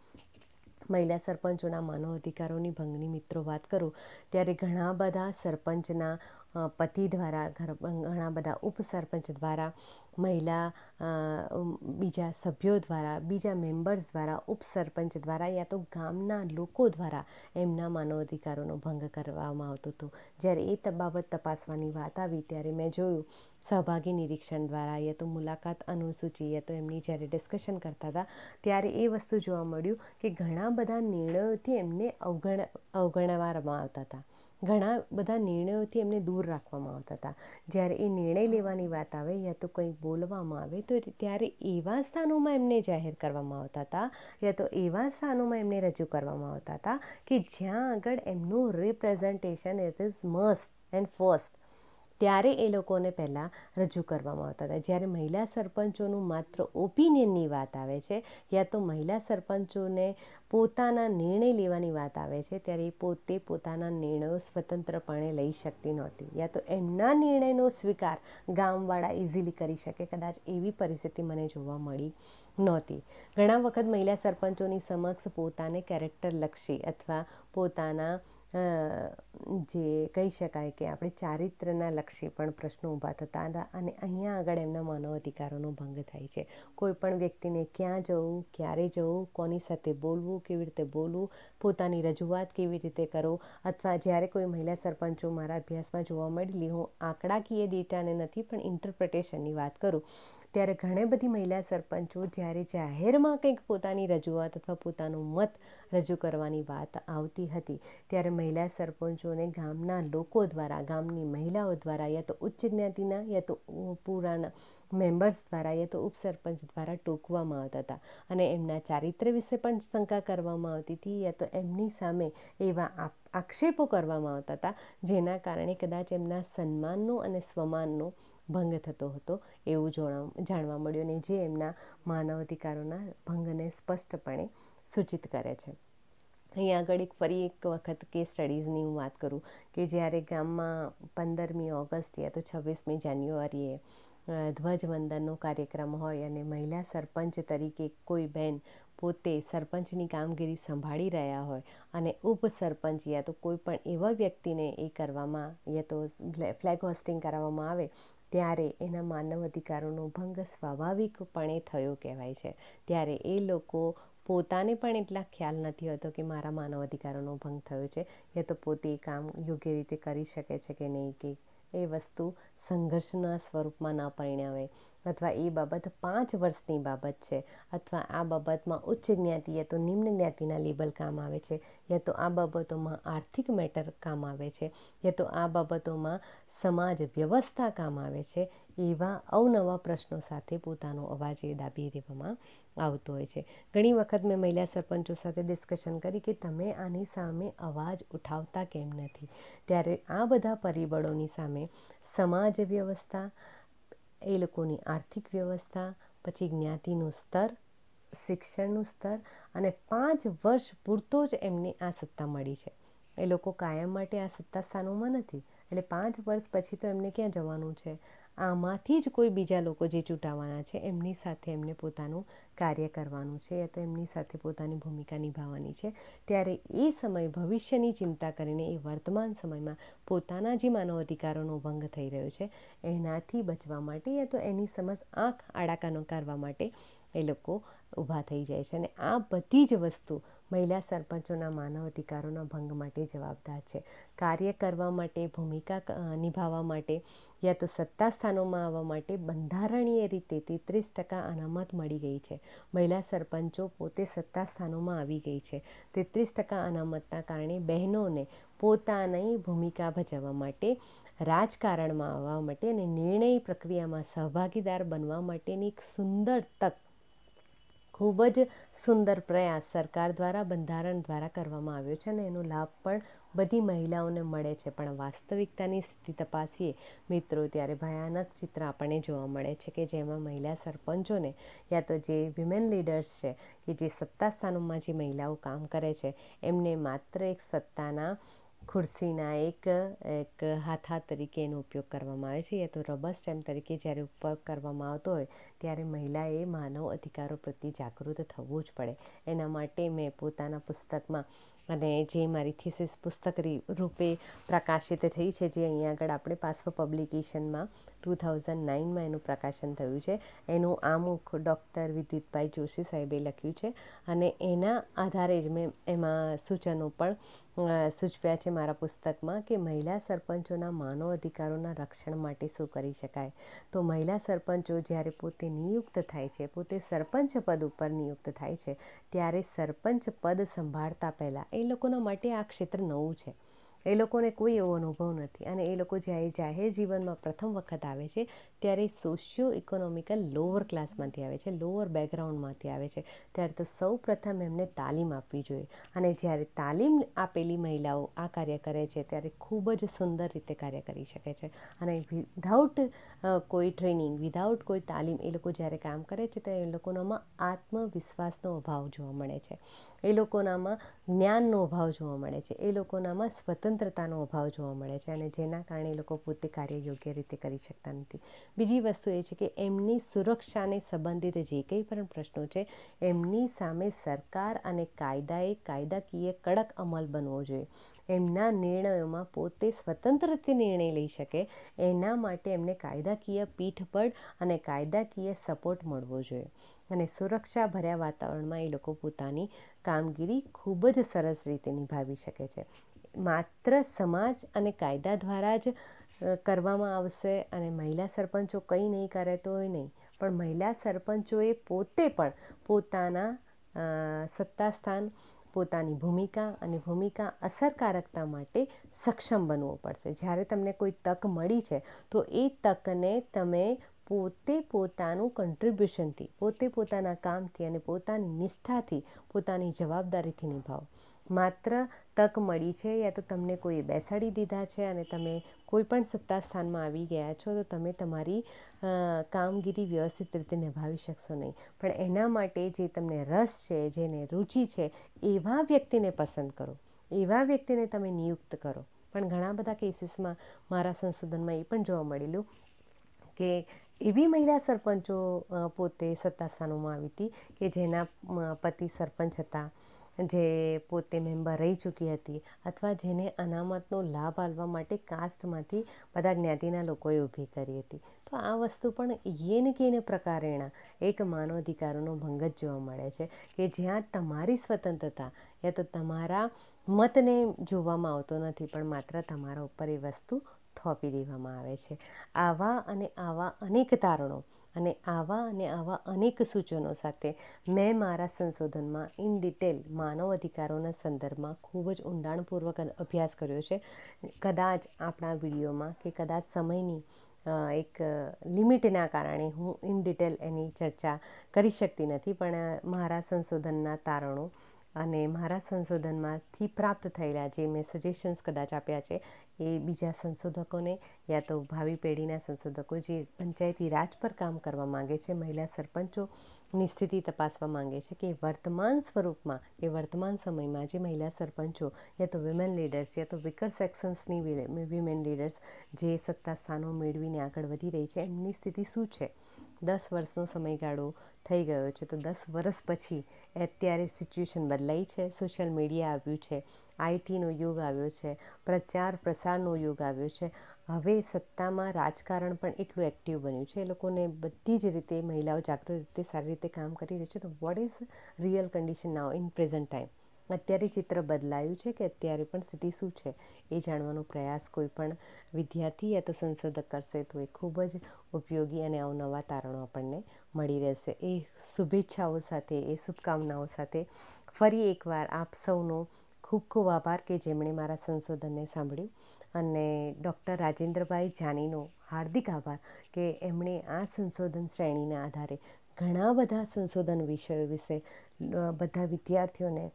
મહિલા સરપંચોના માનવ અધિકારોની ભંગની મિત્રો વાત કરું ત્યારે ઘણા બધા સરપંચના પતિ દ્વારા ઘણા બધા ઉપસરપંચ દ્વારા મહિલા બીજા સભ્યો દ્વારા બીજા મેમ્બર્સ દ્વારા ઉપસરપંચ દ્વારા યા તો ગામના લોકો દ્વારા એમના માનવ અધિકારોનો ભંગ કરવામાં આવતો હતો જ્યારે એ બાબત તપાસવાની વાત આવી ત્યારે મેં જોયું સહભાગી નિરીક્ષણ દ્વારા યા તો મુલાકાત અનુસૂચિ યા તો એમની જ્યારે ડિસ્કશન કરતા હતા ત્યારે એ વસ્તુ જોવા મળ્યું કે ઘણા બધા નિર્ણયોથી એમને અવગણ અવગણવામાં આવતા હતા ઘણા બધા નિર્ણયોથી એમને દૂર રાખવામાં આવતા હતા જ્યારે એ નિર્ણય લેવાની વાત આવે યા તો કંઈક બોલવામાં આવે તો ત્યારે એવા સ્થાનોમાં એમને જાહેર કરવામાં આવતા હતા યા તો એવા સ્થાનોમાં એમને રજૂ કરવામાં આવતા હતા કે જ્યાં આગળ એમનું representation it is must and first ત્યારે એ લોકોને પહેલાં રજૂ કરવામાં આવતા હતા જ્યારે મહિલા સરપંચોનું માત્ર ઓપિનિયનની વાત આવે છે યા તો મહિલા સરપંચોને પોતાના નિર્ણય લેવાની વાત આવે છે ત્યારે એ પોતે પોતાના નિર્ણયો સ્વતંત્રપણે લઈ શકતી નહોતી યા તો એમના નિર્ણયનો સ્વીકાર ગામવાળા ઇઝીલી કરી શકે કદાચ એવી પરિસ્થિતિ મને જોવા મળી નહોતી ઘણા વખત મહિલા સરપંચોની સમક્ષ પોતાને કેરેક્ટરલક્ષી અથવા પોતાના જે કહી શકાય કે આપણે ચારિત્રના લક્ષી પણ પ્રશ્નો ઊભા થતા હતા અને અહીંયા આગળ એમના માનવ અધિકારોનો ભંગ થાય છે કોઈ પણ વ્યક્તિને ક્યાં જવું ક્યારે જવું કોની સાથે બોલવું કેવી રીતે બોલવું પોતાની રજૂઆત કેવી રીતે કરો અથવા જ્યારે કોઈ મહિલા સરપંચો મારા અભ્યાસમાં જોવા મળેલી હું આંકડાકીય ડેટાને નથી પણ ઇન્ટરપ્રિટેશનની વાત કરું ત્યારે ઘણી બધી મહિલા સરપંચો જ્યારે જાહેરમાં કંઈક પોતાની રજૂઆત અથવા પોતાનો મત રજૂ કરવાની વાત આવતી હતી ત્યારે મહિલા સરપંચોને ગામના લોકો દ્વારા ગામની મહિલાઓ દ્વારા યા તો ઉચ્ચ જ્ઞાતિના યા તો પુરાના મેમ્બર્સ દ્વારા યા તો ઉપસરપંચ દ્વારા ટોકવામાં આવતા હતા અને એમના ચારિત્ર વિશે પણ શંકા કરવામાં આવતી હતી યા તો એમની સામે એવા આક્ષેપો કરવામાં આવતા હતા જેના કારણે કદાચ એમના સન્માનનું અને સ્વમાનનું ભંગ થતો હતો એવું જોવા જાણવા મળ્યું ને જે એમના માનવાધિકારોના ભંગને સ્પષ્ટપણે સૂચિત કરે છે અહીંયા આગળ એક ફરી એક વખત કે સ્ટડીઝની હું વાત કરું કે જ્યારે ગામમાં પંદરમી ઓગસ્ટ યા તો છવ્વીસમી જાન્યુઆરીએ ધ્વજવંદનનો કાર્યક્રમ હોય અને મહિલા સરપંચ તરીકે કોઈ બહેન પોતે સરપંચની કામગીરી સંભાળી રહ્યા હોય અને ઉપસરપંચ યા તો કોઈ પણ એવા વ્યક્તિને એ કરવામાં યા તો ફ્લેગ હોસ્ટિંગ કરાવવામાં આવે ત્યારે એના માનવ અધિકારોનો ભંગ સ્વાભાવિકપણે થયો કહેવાય છે ત્યારે એ લોકો પોતાને પણ એટલા ખ્યાલ નથી હોતો કે મારા માનવ અધિકારોનો ભંગ થયો છે કે તો પોતે કામ યોગ્ય રીતે કરી શકે છે કે નહીં કે એ વસ્તુ સંઘર્ષના સ્વરૂપમાં ન પરિણ્યાવે અથવા એ બાબત પાંચ વર્ષની બાબત છે અથવા આ બાબતમાં ઉચ્ચ જ્ઞાતિ યા તો નિમ્ન જ્ઞાતિના લેબલ કામ આવે છે યા તો આ બાબતોમાં આર્થિક મેટર કામ આવે છે યા તો આ બાબતોમાં સમાજ વ્યવસ્થા કામ આવે છે એવા અવનવા પ્રશ્નો સાથે પોતાનો અવાજ એ દાબી દેવામાં આવતો હોય છે ઘણી વખત મેં મહિલા સરપંચો સાથે ડિસ્કશન કરી કે તમે આની સામે અવાજ ઉઠાવતા કેમ નથી ત્યારે આ બધા પરિબળોની સામે સમાજ વ્યવસ્થા એ લોકોની આર્થિક વ્યવસ્થા પછી જ્ઞાતિનું સ્તર શિક્ષણનું સ્તર અને પાંચ વર્ષ પૂરતો જ એમને આ સત્તા મળી છે એ લોકો કાયમ માટે આ સત્તા સ્થાનોમાં નથી એટલે પાંચ વર્ષ પછી તો એમને ક્યાં જવાનું છે આમાંથી જ કોઈ બીજા લોકો જે ચૂંટાવાના છે એમની સાથે એમને પોતાનું કાર્ય કરવાનું છે તો એમની સાથે પોતાની ભૂમિકા નિભાવવાની છે ત્યારે એ સમય ભવિષ્યની ચિંતા કરીને એ વર્તમાન સમયમાં પોતાના જે માનવ અધિકારોનો ભંગ થઈ રહ્યો છે એનાથી બચવા માટે યા તો એની સમજ આંખ આડાકાનો કાનો કરવા માટે એ લોકો ઊભા થઈ જાય છે અને આ બધી જ વસ્તુ મહિલા સરપંચોના માનવ અધિકારોના ભંગ માટે જવાબદાર છે કાર્ય કરવા માટે ભૂમિકા નિભાવવા માટે યા તો સત્તા સ્થાનોમાં આવવા માટે બંધારણીય રીતે તેત્રીસ ટકા અનામત મળી ગઈ છે મહિલા સરપંચો પોતે સત્તા સ્થાનોમાં આવી ગઈ છે તેત્રીસ ટકા અનામતના કારણે બહેનોને પોતાની ભૂમિકા ભજવવા માટે રાજકારણમાં આવવા માટે અને નિર્ણય પ્રક્રિયામાં સહભાગીદાર બનવા માટેની એક સુંદર તક ખૂબ જ સુંદર પ્રયાસ સરકાર દ્વારા બંધારણ દ્વારા કરવામાં આવ્યો છે અને એનો લાભ પણ બધી મહિલાઓને મળે છે પણ વાસ્તવિકતાની સ્થિતિ તપાસીએ મિત્રો ત્યારે ભયાનક ચિત્ર આપણને જોવા મળે છે કે જેમાં મહિલા સરપંચોને યા તો જે વિમેન લીડર્સ છે કે જે સત્તા સ્થાનોમાં જે મહિલાઓ કામ કરે છે એમને માત્ર એક સત્તાના ખુરશીના એક એક હાથા તરીકે એનો ઉપયોગ કરવામાં આવે છે યા તો રબર સ્ટેમ્પ તરીકે જ્યારે ઉપયોગ કરવામાં આવતો હોય ત્યારે મહિલાએ માનવ અધિકારો પ્રત્યે જાગૃત થવું જ પડે એના માટે મેં પોતાના પુસ્તકમાં અને જે મારી થીસીસ પુસ્તક રૂપે પ્રકાશિત થઈ છે જે અહીંયા આગળ આપણે પાસ્વ પબ્લિકેશનમાં ટુ થાઉઝન્ડ નાઇનમાં એનું પ્રકાશન થયું છે એનું આમુખ ડૉક્ટર વિદ્યુતભાઈ જોશી સાહેબે લખ્યું છે અને એના આધારે જ મેં એમાં સૂચનો પણ સૂચવ્યા છે મારા પુસ્તકમાં કે મહિલા સરપંચોના માનવ અધિકારોના રક્ષણ માટે શું કરી શકાય તો મહિલા સરપંચો જ્યારે પોતે નિયુક્ત થાય છે પોતે સરપંચ પદ ઉપર નિયુક્ત થાય છે ત્યારે સરપંચ પદ સંભાળતા પહેલાં એ લોકોના માટે આ ક્ષેત્ર નવું છે એ લોકોને કોઈ એવો અનુભવ નથી અને એ લોકો જ્યારે જાહેર જીવનમાં પ્રથમ વખત આવે છે ત્યારે સોશિયો ઇકોનોમિકલ લોઅર ક્લાસમાંથી આવે છે લોઅર બેકગ્રાઉન્ડમાંથી આવે છે ત્યારે તો સૌ પ્રથમ એમને તાલીમ આપવી જોઈએ અને જ્યારે તાલીમ આપેલી મહિલાઓ આ કાર્ય કરે છે ત્યારે ખૂબ જ સુંદર રીતે કાર્ય કરી શકે છે અને વિધાઉટ કોઈ ટ્રેનિંગ વિધાઉટ કોઈ તાલીમ એ લોકો જ્યારે કામ કરે છે ત્યારે એ લોકોનામાં આત્મવિશ્વાસનો અભાવ જોવા મળે છે એ લોકોનામાં જ્ઞાનનો અભાવ જોવા મળે છે એ લોકોનામાં સ્વતંત્રતાનો અભાવ જોવા મળે છે અને જેના કારણે એ લોકો પોતે કાર્ય યોગ્ય રીતે કરી શકતા નથી બીજી વસ્તુ એ છે કે એમની સુરક્ષાને સંબંધિત જે કંઈ પણ પ્રશ્નો છે એમની સામે સરકાર અને કાયદાએ કાયદાકીય કડક અમલ બનવો જોઈએ એમના નિર્ણયોમાં પોતે સ્વતંત્રથી નિર્ણય લઈ શકે એના માટે એમને કાયદાકીય પીઠ પર અને કાયદાકીય સપોર્ટ મળવો જોઈએ અને સુરક્ષા ભર્યા વાતાવરણમાં એ લોકો પોતાની કામગીરી ખૂબ જ સરસ રીતે નિભાવી શકે છે માત્ર સમાજ અને કાયદા દ્વારા જ કરવામાં આવશે અને મહિલા સરપંચો કંઈ નહીં કરે તો એ નહીં પણ મહિલા સરપંચોએ પોતે પણ પોતાના સત્તા સ્થાન પોતાની ભૂમિકા અને ભૂમિકા અસરકારકતા માટે સક્ષમ બનવું પડશે જ્યારે તમને કોઈ તક મળી છે તો એ તકને તમે પોતે પોતાનું કન્ટ્રીબ્યુશનથી પોતે પોતાના કામથી અને પોતાની નિષ્ઠાથી પોતાની જવાબદારીથી નિભાવો માત્ર તક મળી છે યા તો તમને કોઈ બેસાડી દીધા છે અને તમે કોઈપણ સત્તા સ્થાનમાં આવી ગયા છો તો તમે તમારી કામગીરી વ્યવસ્થિત રીતે નિભાવી શકશો નહીં પણ એના માટે જે તમને રસ છે જેને રુચિ છે એવા વ્યક્તિને પસંદ કરો એવા વ્યક્તિને તમે નિયુક્ત કરો પણ ઘણા બધા કેસીસમાં મારા સંશોધનમાં એ પણ જોવા મળેલું કે એવી મહિલા સરપંચો પોતે સત્તા સ્થાનોમાં આવી હતી કે જેના પતિ સરપંચ હતા જે પોતે મેમ્બર રહી ચૂકી હતી અથવા જેને અનામતનો લાભ આપવા માટે કાસ્ટમાંથી બધા જ્ઞાતિના લોકોએ ઊભી કરી હતી તો આ વસ્તુ પણ યેને કેને પ્રકારેણા એક માનવ માનવાધિકારોનો ભંગ જ જોવા મળે છે કે જ્યાં તમારી સ્વતંત્રતા યા તો તમારા મતને જોવામાં આવતો નથી પણ માત્ર તમારા ઉપર એ વસ્તુ થોપી દેવામાં આવે છે આવા અને આવા અનેક તારણો અને આવા અને આવા અનેક સૂચનો સાથે મેં મારા સંશોધનમાં ઇન ડિટેલ માનવ અધિકારોના સંદર્ભમાં ખૂબ જ ઊંડાણપૂર્વક અભ્યાસ કર્યો છે કદાચ આપણા વિડીયોમાં કે કદાચ સમયની એક લિમિટના કારણે હું ઇન ડિટેલ એની ચર્ચા કરી શકતી નથી પણ મારા સંશોધનના તારણો અને મારા સંશોધનમાંથી પ્રાપ્ત થયેલા જે મેં સજેશન્સ કદાચ આપ્યા છે એ બીજા સંશોધકોને યા તો ભાવિ પેઢીના સંશોધકો જે પંચાયતી રાજ પર કામ કરવા માગે છે મહિલા સરપંચોની સ્થિતિ તપાસવા માગે છે કે વર્તમાન સ્વરૂપમાં એ વર્તમાન સમયમાં જે મહિલા સરપંચો યા તો વિમેન લીડર્સ યા તો વિકર સેક્શન્સની વિમેન લીડર્સ જે સત્તા સ્થાનો મેળવીને આગળ વધી રહી છે એમની સ્થિતિ શું છે દસ વર્ષનો સમયગાળો થઈ ગયો છે તો દસ વર્ષ પછી અત્યારે સિચ્યુએશન બદલાઈ છે સોશિયલ મીડિયા આવ્યું છે આઈટીનો યુગ આવ્યો છે પ્રચાર પ્રસારનો યુગ આવ્યો છે હવે સત્તામાં રાજકારણ પણ એટલું એક્ટિવ બન્યું છે એ લોકોને બધી જ રીતે મહિલાઓ જાગૃત રીતે સારી રીતે કામ કરી રહી છે તો what is real condition now in present time અત્યારે ચિત્ર બદલાયું છે કે અત્યારે પણ સ્થિતિ શું છે એ જાણવાનો પ્રયાસ કોઈ પણ વિદ્યાર્થી યા તો સંશોધક કરશે તો એ ખૂબ જ ઉપયોગી અને અવનવા તારણો આપણને મળી રહેશે એ શુભેચ્છાઓ સાથે એ શુભકામનાઓ સાથે ફરી એકવાર આપ સૌનો ખૂબ ખૂબ આભાર કે જેમણે મારા સંશોધનને સાંભળ્યું અને ડૉક્ટર રાજેન્દ્રભાઈ જાનીનો હાર્દિક આભાર કે એમણે આ સંશોધન શ્રેણીના આધારે ઘણા બધા સંશોધન વિષયો વિશે બધા વિદ્યાર્થીઓને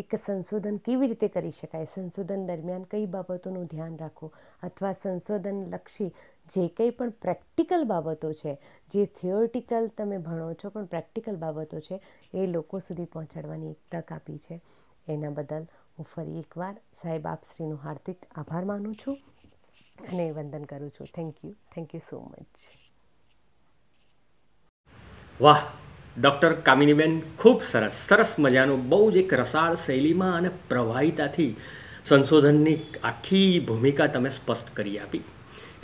એક સંશોધન કેવી રીતે કરી શકાય સંશોધન દરમિયાન કઈ બાબતોનું ધ્યાન રાખવું અથવા સંશોધન લક્ષી જે કંઈ પણ પ્રેક્ટિકલ બાબતો છે જે થિયોરિટિકલ તમે ભણો છો પણ પ્રેક્ટિકલ બાબતો છે એ લોકો સુધી પહોંચાડવાની એક તક આપી છે એના બદલ હું ફરી એકવાર સાહેબ આપશ્રીનું હાર્દિક આભાર માનું છું અને વંદન કરું છું thank you thank you so much વાહ ડૉક્ટર કામિનીબેન ખૂબ સરસ સરસ મજાનું બહુ જ એક રસાળ શૈલીમાં અને પ્રવાહિતાથી સંશોધનની આખી ભૂમિકા તમે સ્પષ્ટ કરી આપી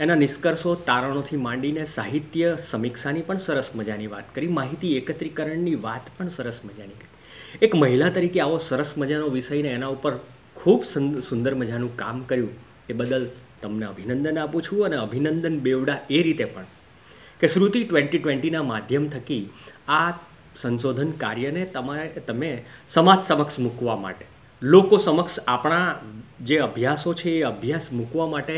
એના નિષ્કર્ષો તારણોથી માંડીને સાહિત્ય સમીક્ષાની પણ સરસ મજાની વાત કરી માહિતી એકત્રીકરણની વાત પણ સરસ મજાની કરી એક મહિલા તરીકે આવો સરસ મજાનો વિષયને એના ઉપર ખૂબ સુંદર મજાનું કામ કર્યું એ બદલ તમને અભિનંદન આપું છું અને અભિનંદન બેવડા એ રીતે પણ કે શ્રુતિ ટ્વેન્ટી ટ્વેન્ટીના માધ્યમ થકી આ સંશોધન કાર્યને તમારે તમે સમાજ સમક્ષ મૂકવા માટે લોકો સમક્ષ આપણા જે અભ્યાસો છે એ અભ્યાસ મૂકવા માટે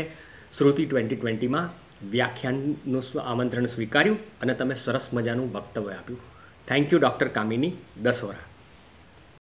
શ્રુતિ ટ્વેન્ટી ટ્વેન્ટીમાં વ્યાખ્યાનનું આમંત્રણ સ્વીકાર્યું અને તમે સરસ મજાનું વક્તવ્ય આપ્યું થેન્ક યુ ડૉક્ટર કામિની દસોરા